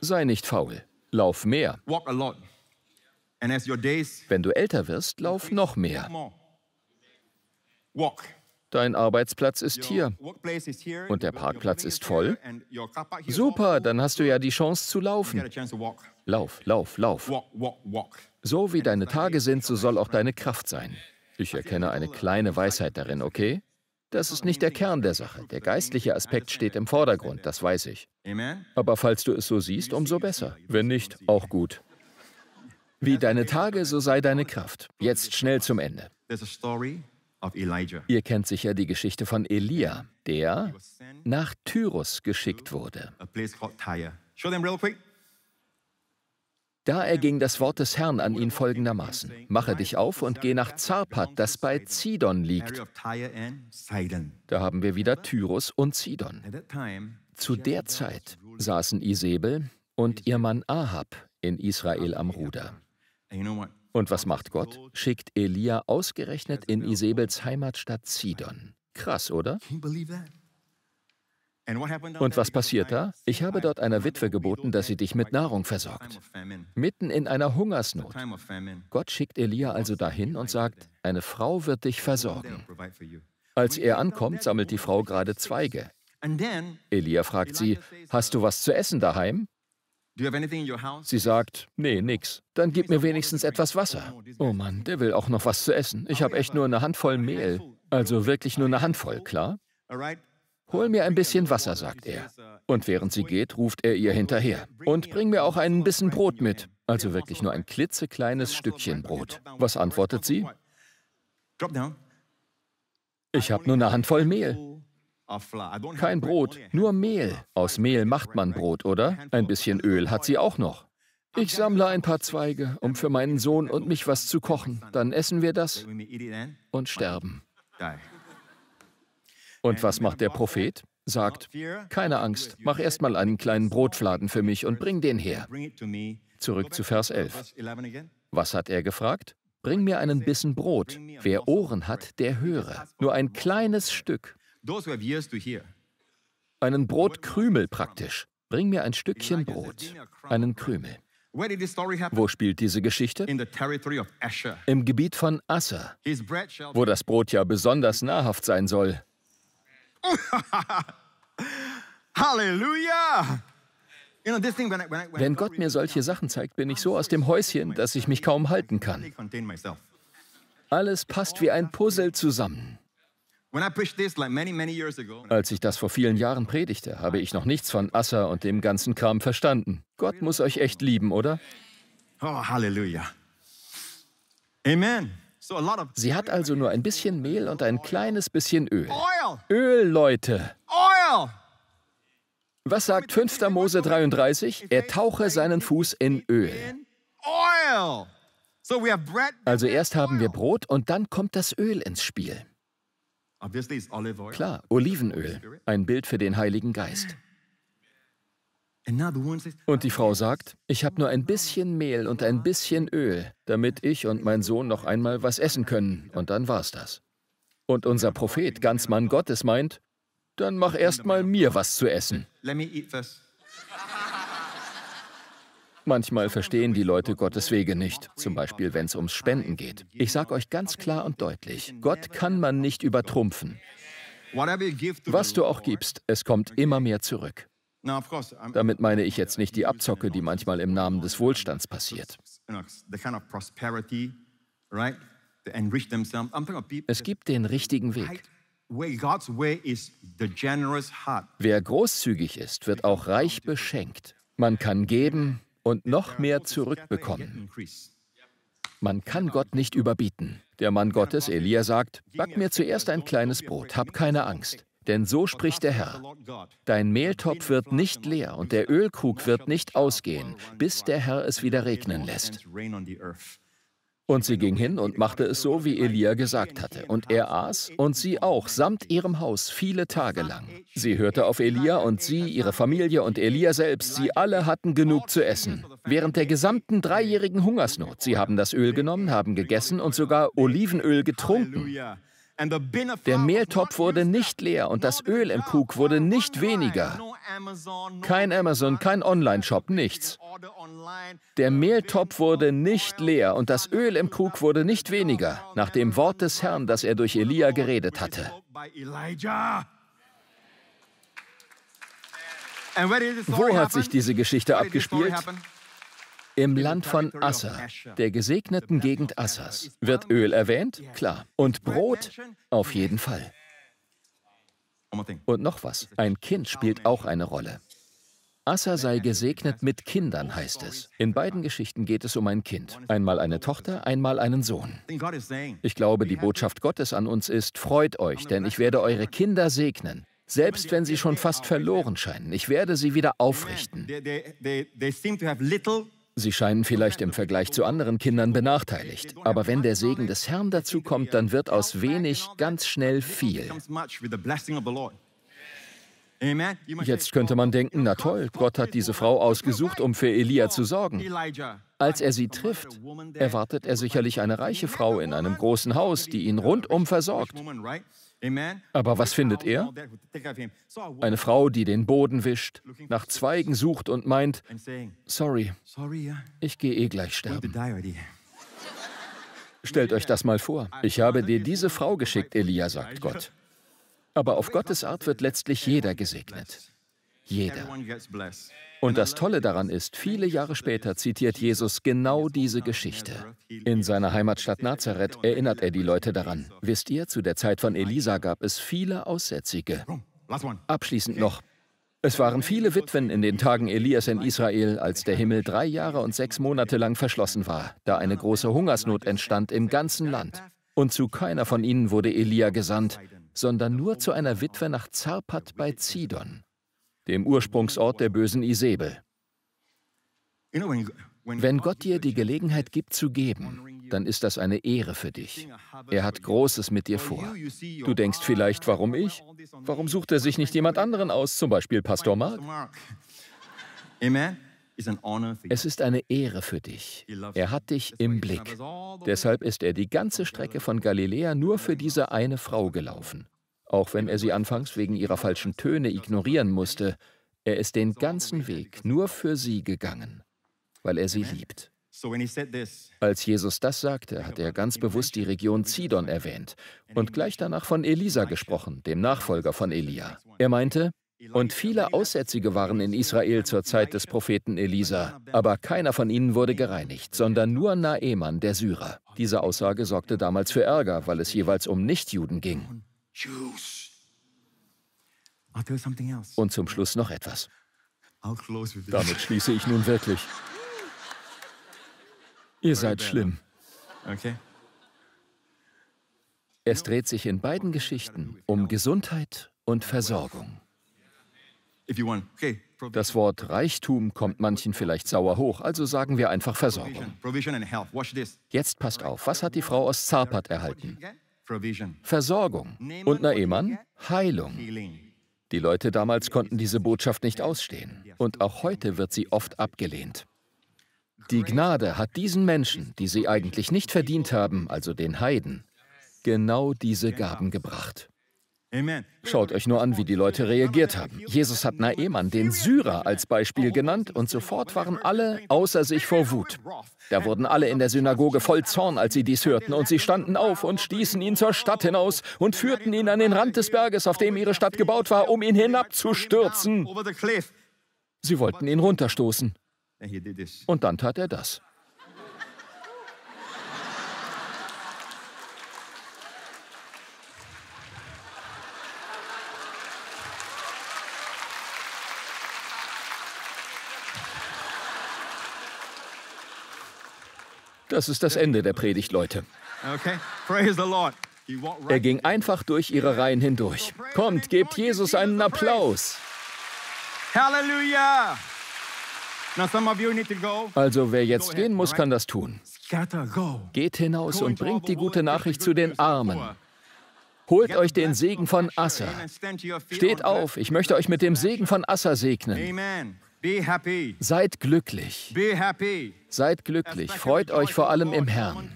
Sei nicht faul. Lauf mehr. Wenn du älter wirst, lauf noch mehr. Dein Arbeitsplatz ist hier und der Parkplatz ist voll. Also Super, dann hast du ja die Chance zu laufen. Lauf, lauf, lauf. So wie deine Tage sind, so soll auch deine Kraft sein. Ich erkenne eine kleine Weisheit darin, okay? Das ist nicht der Kern der Sache. Der geistliche Aspekt steht im Vordergrund, das weiß ich. Aber falls du es so siehst, umso besser. Wenn nicht, auch gut. Wie deine Tage, so sei deine Kraft. Jetzt schnell zum Ende. Ihr kennt sicher die Geschichte von Elia, der nach Tyrus geschickt wurde. Da erging das Wort des Herrn an ihn folgendermaßen: Mache dich auf und geh nach Zarpat, das bei Zidon liegt. Da haben wir wieder Tyrus und Zidon. Zu der Zeit saßen Isabel und ihr Mann Ahab in Israel am Ruder. Und was macht Gott? Schickt Elia ausgerechnet in Isabels Heimatstadt Sidon. Krass, oder? Und was passiert da? Ich habe dort einer Witwe geboten, dass sie dich mit Nahrung versorgt. Mitten in einer Hungersnot. Gott schickt Elia also dahin und sagt, eine Frau wird dich versorgen. Als er ankommt, sammelt die Frau gerade Zweige. Elia fragt sie, hast du was zu essen daheim? Sie sagt, nee, nix. Dann gib mir wenigstens etwas Wasser. Oh Mann, der will auch noch was zu essen. Ich habe echt nur eine Handvoll Mehl. Also wirklich nur eine Handvoll, klar? Hol mir ein bisschen Wasser, sagt er. Und während sie geht, ruft er ihr hinterher. Und bring mir auch einen Bissen Brot mit. Also wirklich nur ein klitzekleines Stückchen Brot. Was antwortet sie? Ich habe nur eine Handvoll Mehl. Kein Brot, nur Mehl. Aus Mehl macht man Brot, oder? Ein bisschen Öl hat sie auch noch. Ich sammle ein paar Zweige, um für meinen Sohn und mich was zu kochen. Dann essen wir das und sterben. Und was macht der Prophet? Sagt, keine Angst, mach erstmal einen kleinen Brotfladen für mich und bring den her. Zurück zu Vers 11. Was hat er gefragt? Bring mir einen Bissen Brot. Wer Ohren hat, der höre. Nur ein kleines Stück. Einen Brotkrümel praktisch. Bring mir ein Stückchen Brot, einen Krümel. Wo spielt diese Geschichte? Im Gebiet von Asser, wo das Brot ja besonders nahrhaft sein soll. Halleluja! Wenn Gott mir solche Sachen zeigt, bin ich so aus dem Häuschen, dass ich mich kaum halten kann. Alles passt wie ein Puzzle zusammen. Als ich das vor vielen Jahren predigte, habe ich noch nichts von Assa und dem ganzen Kram verstanden. Gott muss euch echt lieben, oder? Oh, Halleluja. Amen. Sie hat also nur ein bisschen Mehl und ein kleines bisschen Öl. Öl, Leute. Was sagt 5. Mose 33? Er tauche seinen Fuß in Öl. Also erst haben wir Brot und dann kommt das Öl ins Spiel. Klar, Olivenöl, ein Bild für den Heiligen Geist. Und die Frau sagt, ich habe nur ein bisschen Mehl und ein bisschen Öl, damit ich und mein Sohn noch einmal was essen können. Und dann war's das. Und unser Prophet, ganz Mann Gottes, meint, dann mach erst mal mir was zu essen. Manchmal verstehen die Leute Gottes Wege nicht, zum Beispiel wenn es ums Spenden geht. Ich sage euch ganz klar und deutlich, Gott kann man nicht übertrumpfen. Was du auch gibst, es kommt immer mehr zurück. Damit meine ich jetzt nicht die Abzocke, die manchmal im Namen des Wohlstands passiert. Es gibt den richtigen Weg. Wer großzügig ist, wird auch reich beschenkt. Man kann geben, und noch mehr zurückbekommen. Man kann Gott nicht überbieten. Der Mann Gottes, Elia, sagt, back mir zuerst ein kleines Brot, hab keine Angst. Denn so spricht der Herr, dein Mehltopf wird nicht leer und der Ölkrug wird nicht ausgehen, bis der Herr es wieder regnen lässt. Und sie ging hin und machte es so, wie Elia gesagt hatte. Und er aß und sie auch, samt ihrem Haus, viele Tage lang. Sie hörte auf Elia und sie, ihre Familie und Elia selbst, sie alle hatten genug zu essen. Während der gesamten dreijährigen Hungersnot, sie haben das Öl genommen, haben gegessen und sogar Olivenöl getrunken. Der Mehltopf wurde nicht leer und das Öl im Krug wurde nicht weniger. Kein Amazon, kein Online-Shop, nichts. Der Mehltopf wurde nicht leer und das Öl im Krug wurde nicht weniger, nach dem Wort des Herrn, das er durch Elia geredet hatte. Wo hat sich diese Geschichte abgespielt? Im Land von Assa, der gesegneten Gegend Assas. Wird Öl erwähnt? Klar. Und Brot? Auf jeden Fall. Und noch was, ein Kind spielt auch eine Rolle. Assa sei gesegnet mit Kindern, heißt es. In beiden Geschichten geht es um ein Kind. Einmal eine Tochter, einmal einen Sohn. Ich glaube, die Botschaft Gottes an uns ist, freut euch, denn ich werde eure Kinder segnen. Selbst wenn sie schon fast verloren scheinen, ich werde sie wieder aufrichten. Sie scheinen vielleicht im Vergleich zu anderen Kindern benachteiligt. Aber wenn der Segen des Herrn dazu kommt, dann wird aus wenig ganz schnell viel. Jetzt könnte man denken, na toll, Gott hat diese Frau ausgesucht, um für Elia zu sorgen. Als er sie trifft, erwartet er sicherlich eine reiche Frau in einem großen Haus, die ihn rundum versorgt. Aber was findet er? Eine Frau, die den Boden wischt, nach Zweigen sucht und meint, sorry, ich gehe eh gleich sterben. Stellt euch das mal vor. Ich habe dir diese Frau geschickt, Elia, sagt Gott. Aber auf Gottes Art wird letztlich jeder gesegnet. Jeder. Und das Tolle daran ist, viele Jahre später zitiert Jesus genau diese Geschichte. In seiner Heimatstadt Nazareth erinnert er die Leute daran. Wisst ihr, zu der Zeit von Elisa gab es viele Aussätzige. Abschließend noch. Es waren viele Witwen in den Tagen Elias in Israel, als der Himmel drei Jahre und sechs Monate lang verschlossen war, da eine große Hungersnot entstand im ganzen Land. Und zu keiner von ihnen wurde Elia gesandt, sondern nur zu einer Witwe nach Zarpat bei Zidon dem Ursprungsort der bösen Isebel. Wenn Gott dir die Gelegenheit gibt zu geben, dann ist das eine Ehre für dich. Er hat Großes mit dir vor. Du denkst vielleicht, warum ich? Warum sucht er sich nicht jemand anderen aus, zum Beispiel Pastor Mark? Es ist eine Ehre für dich. Er hat dich im Blick. Deshalb ist er die ganze Strecke von Galiläa nur für diese eine Frau gelaufen auch wenn er sie anfangs wegen ihrer falschen Töne ignorieren musste. Er ist den ganzen Weg nur für sie gegangen, weil er sie liebt. Als Jesus das sagte, hat er ganz bewusst die Region Zidon erwähnt und gleich danach von Elisa gesprochen, dem Nachfolger von Elia. Er meinte, und viele Aussätzige waren in Israel zur Zeit des Propheten Elisa, aber keiner von ihnen wurde gereinigt, sondern nur Naaman, der Syrer. Diese Aussage sorgte damals für Ärger, weil es jeweils um Nichtjuden ging. Und zum Schluss noch etwas. Damit schließe ich nun wirklich. Ihr seid schlimm. Es dreht sich in beiden Geschichten um Gesundheit und Versorgung. Das Wort Reichtum kommt manchen vielleicht sauer hoch, also sagen wir einfach Versorgung. Jetzt passt auf, was hat die Frau aus Zapat erhalten? Versorgung und Naeman Heilung. Die Leute damals konnten diese Botschaft nicht ausstehen und auch heute wird sie oft abgelehnt. Die Gnade hat diesen Menschen, die sie eigentlich nicht verdient haben, also den Heiden, genau diese Gaben gebracht. Schaut euch nur an, wie die Leute reagiert haben. Jesus hat Naemann, den Syrer, als Beispiel genannt und sofort waren alle außer sich vor Wut. Da wurden alle in der Synagoge voll Zorn, als sie dies hörten, und sie standen auf und stießen ihn zur Stadt hinaus und führten ihn an den Rand des Berges, auf dem ihre Stadt gebaut war, um ihn hinabzustürzen. Sie wollten ihn runterstoßen. Und dann tat er das. Das ist das Ende der Predigt, Leute. Er ging einfach durch ihre Reihen hindurch. Kommt, gebt Jesus einen Applaus. Halleluja! Also wer jetzt gehen muss, kann das tun. Geht hinaus und bringt die gute Nachricht zu den Armen. Holt euch den Segen von Assa. Steht auf, ich möchte euch mit dem Segen von Assa segnen. Seid glücklich. Seid glücklich. Freut euch vor allem im Herrn.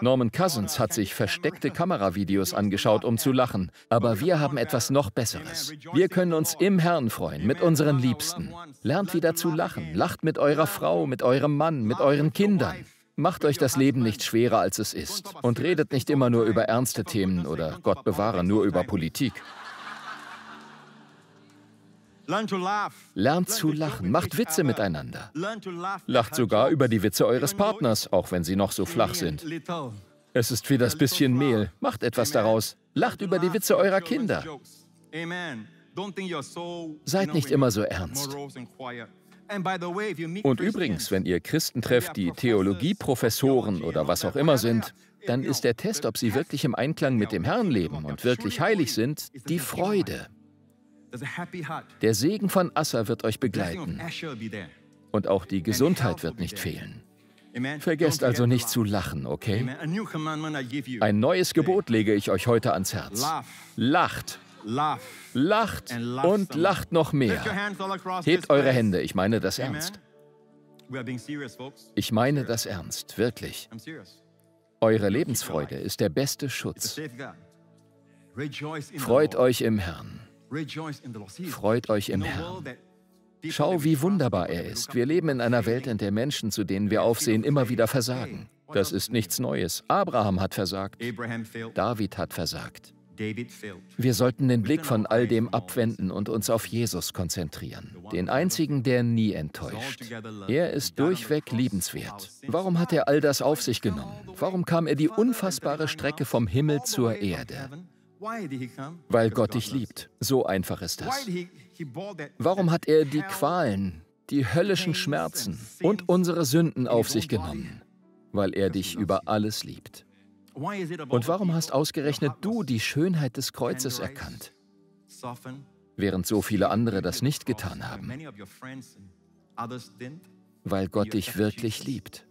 Norman Cousins hat sich versteckte Kameravideos angeschaut, um zu lachen. Aber wir haben etwas noch Besseres. Wir können uns im Herrn freuen, mit unseren Liebsten. Lernt wieder zu lachen. Lacht mit eurer Frau, mit eurem Mann, mit euren Kindern. Macht euch das Leben nicht schwerer, als es ist. Und redet nicht immer nur über ernste Themen oder, Gott bewahre, nur über Politik. Lernt zu lachen, macht Witze miteinander. Lacht sogar über die Witze eures Partners, auch wenn sie noch so flach sind. Es ist wie das bisschen Mehl. Macht etwas daraus. Lacht über die Witze eurer Kinder. Seid nicht immer so ernst. Und übrigens, wenn ihr Christen trefft, die Theologieprofessoren oder was auch immer sind, dann ist der Test, ob sie wirklich im Einklang mit dem Herrn leben und wirklich heilig sind, die Freude. Der Segen von Asser wird euch begleiten. Und auch die Gesundheit wird nicht fehlen. Vergesst also nicht zu lachen, okay? Ein neues Gebot lege ich euch heute ans Herz. Lacht. Lacht und lacht noch mehr. Hebt eure Hände, ich meine das ernst. Ich meine das ernst, wirklich. Eure Lebensfreude ist der beste Schutz. Freut euch im Herrn. Freut euch im Herrn. Schau, wie wunderbar er ist. Wir leben in einer Welt, in der Menschen, zu denen wir aufsehen, immer wieder versagen. Das ist nichts Neues. Abraham hat versagt. David hat versagt. Wir sollten den Blick von all dem abwenden und uns auf Jesus konzentrieren, den einzigen, der nie enttäuscht. Er ist durchweg liebenswert. Warum hat er all das auf sich genommen? Warum kam er die unfassbare Strecke vom Himmel zur Erde? Weil Gott dich liebt. So einfach ist das. Warum hat er die Qualen, die höllischen Schmerzen und unsere Sünden auf sich genommen? Weil er dich über alles liebt. Und warum hast ausgerechnet du die Schönheit des Kreuzes erkannt, während so viele andere das nicht getan haben? Weil Gott dich wirklich liebt.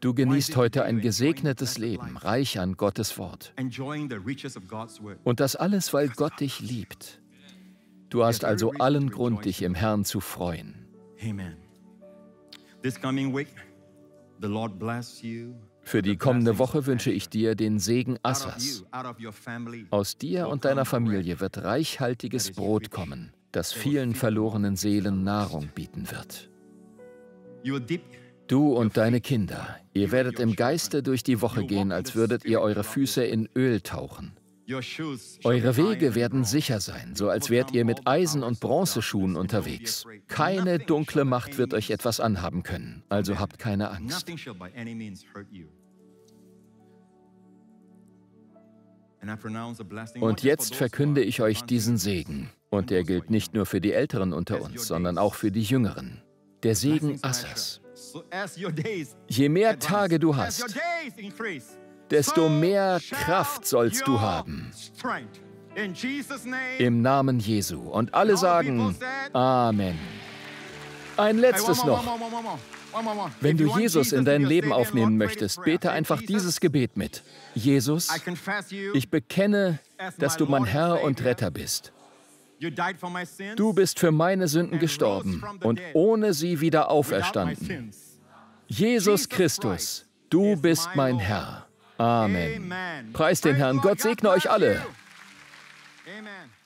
Du genießt heute ein gesegnetes Leben, reich an Gottes Wort. Und das alles, weil Gott dich liebt. Du hast also allen Grund, dich im Herrn zu freuen. Amen. Für die kommende Woche wünsche ich dir den Segen Assas. Aus dir und deiner Familie wird reichhaltiges Brot kommen, das vielen verlorenen Seelen Nahrung bieten wird. Du und deine Kinder, ihr werdet im Geiste durch die Woche gehen, als würdet ihr eure Füße in Öl tauchen. Eure Wege werden sicher sein, so als wärt ihr mit Eisen- und Bronzeschuhen unterwegs. Keine dunkle Macht wird euch etwas anhaben können, also habt keine Angst. Und jetzt verkünde ich euch diesen Segen, und er gilt nicht nur für die Älteren unter uns, sondern auch für die Jüngeren. Der Segen Assas. Je mehr Tage du hast, desto mehr Kraft sollst du haben. Im Namen Jesu. Und alle sagen Amen. Ein letztes noch. Wenn du Jesus in dein Leben aufnehmen möchtest, bete einfach dieses Gebet mit. Jesus, ich bekenne, dass du mein Herr und Retter bist. Du bist für meine Sünden gestorben und ohne sie wieder auferstanden. Jesus Christus, du bist mein Herr. Amen. Preist den Herrn. Gott segne euch alle. Amen.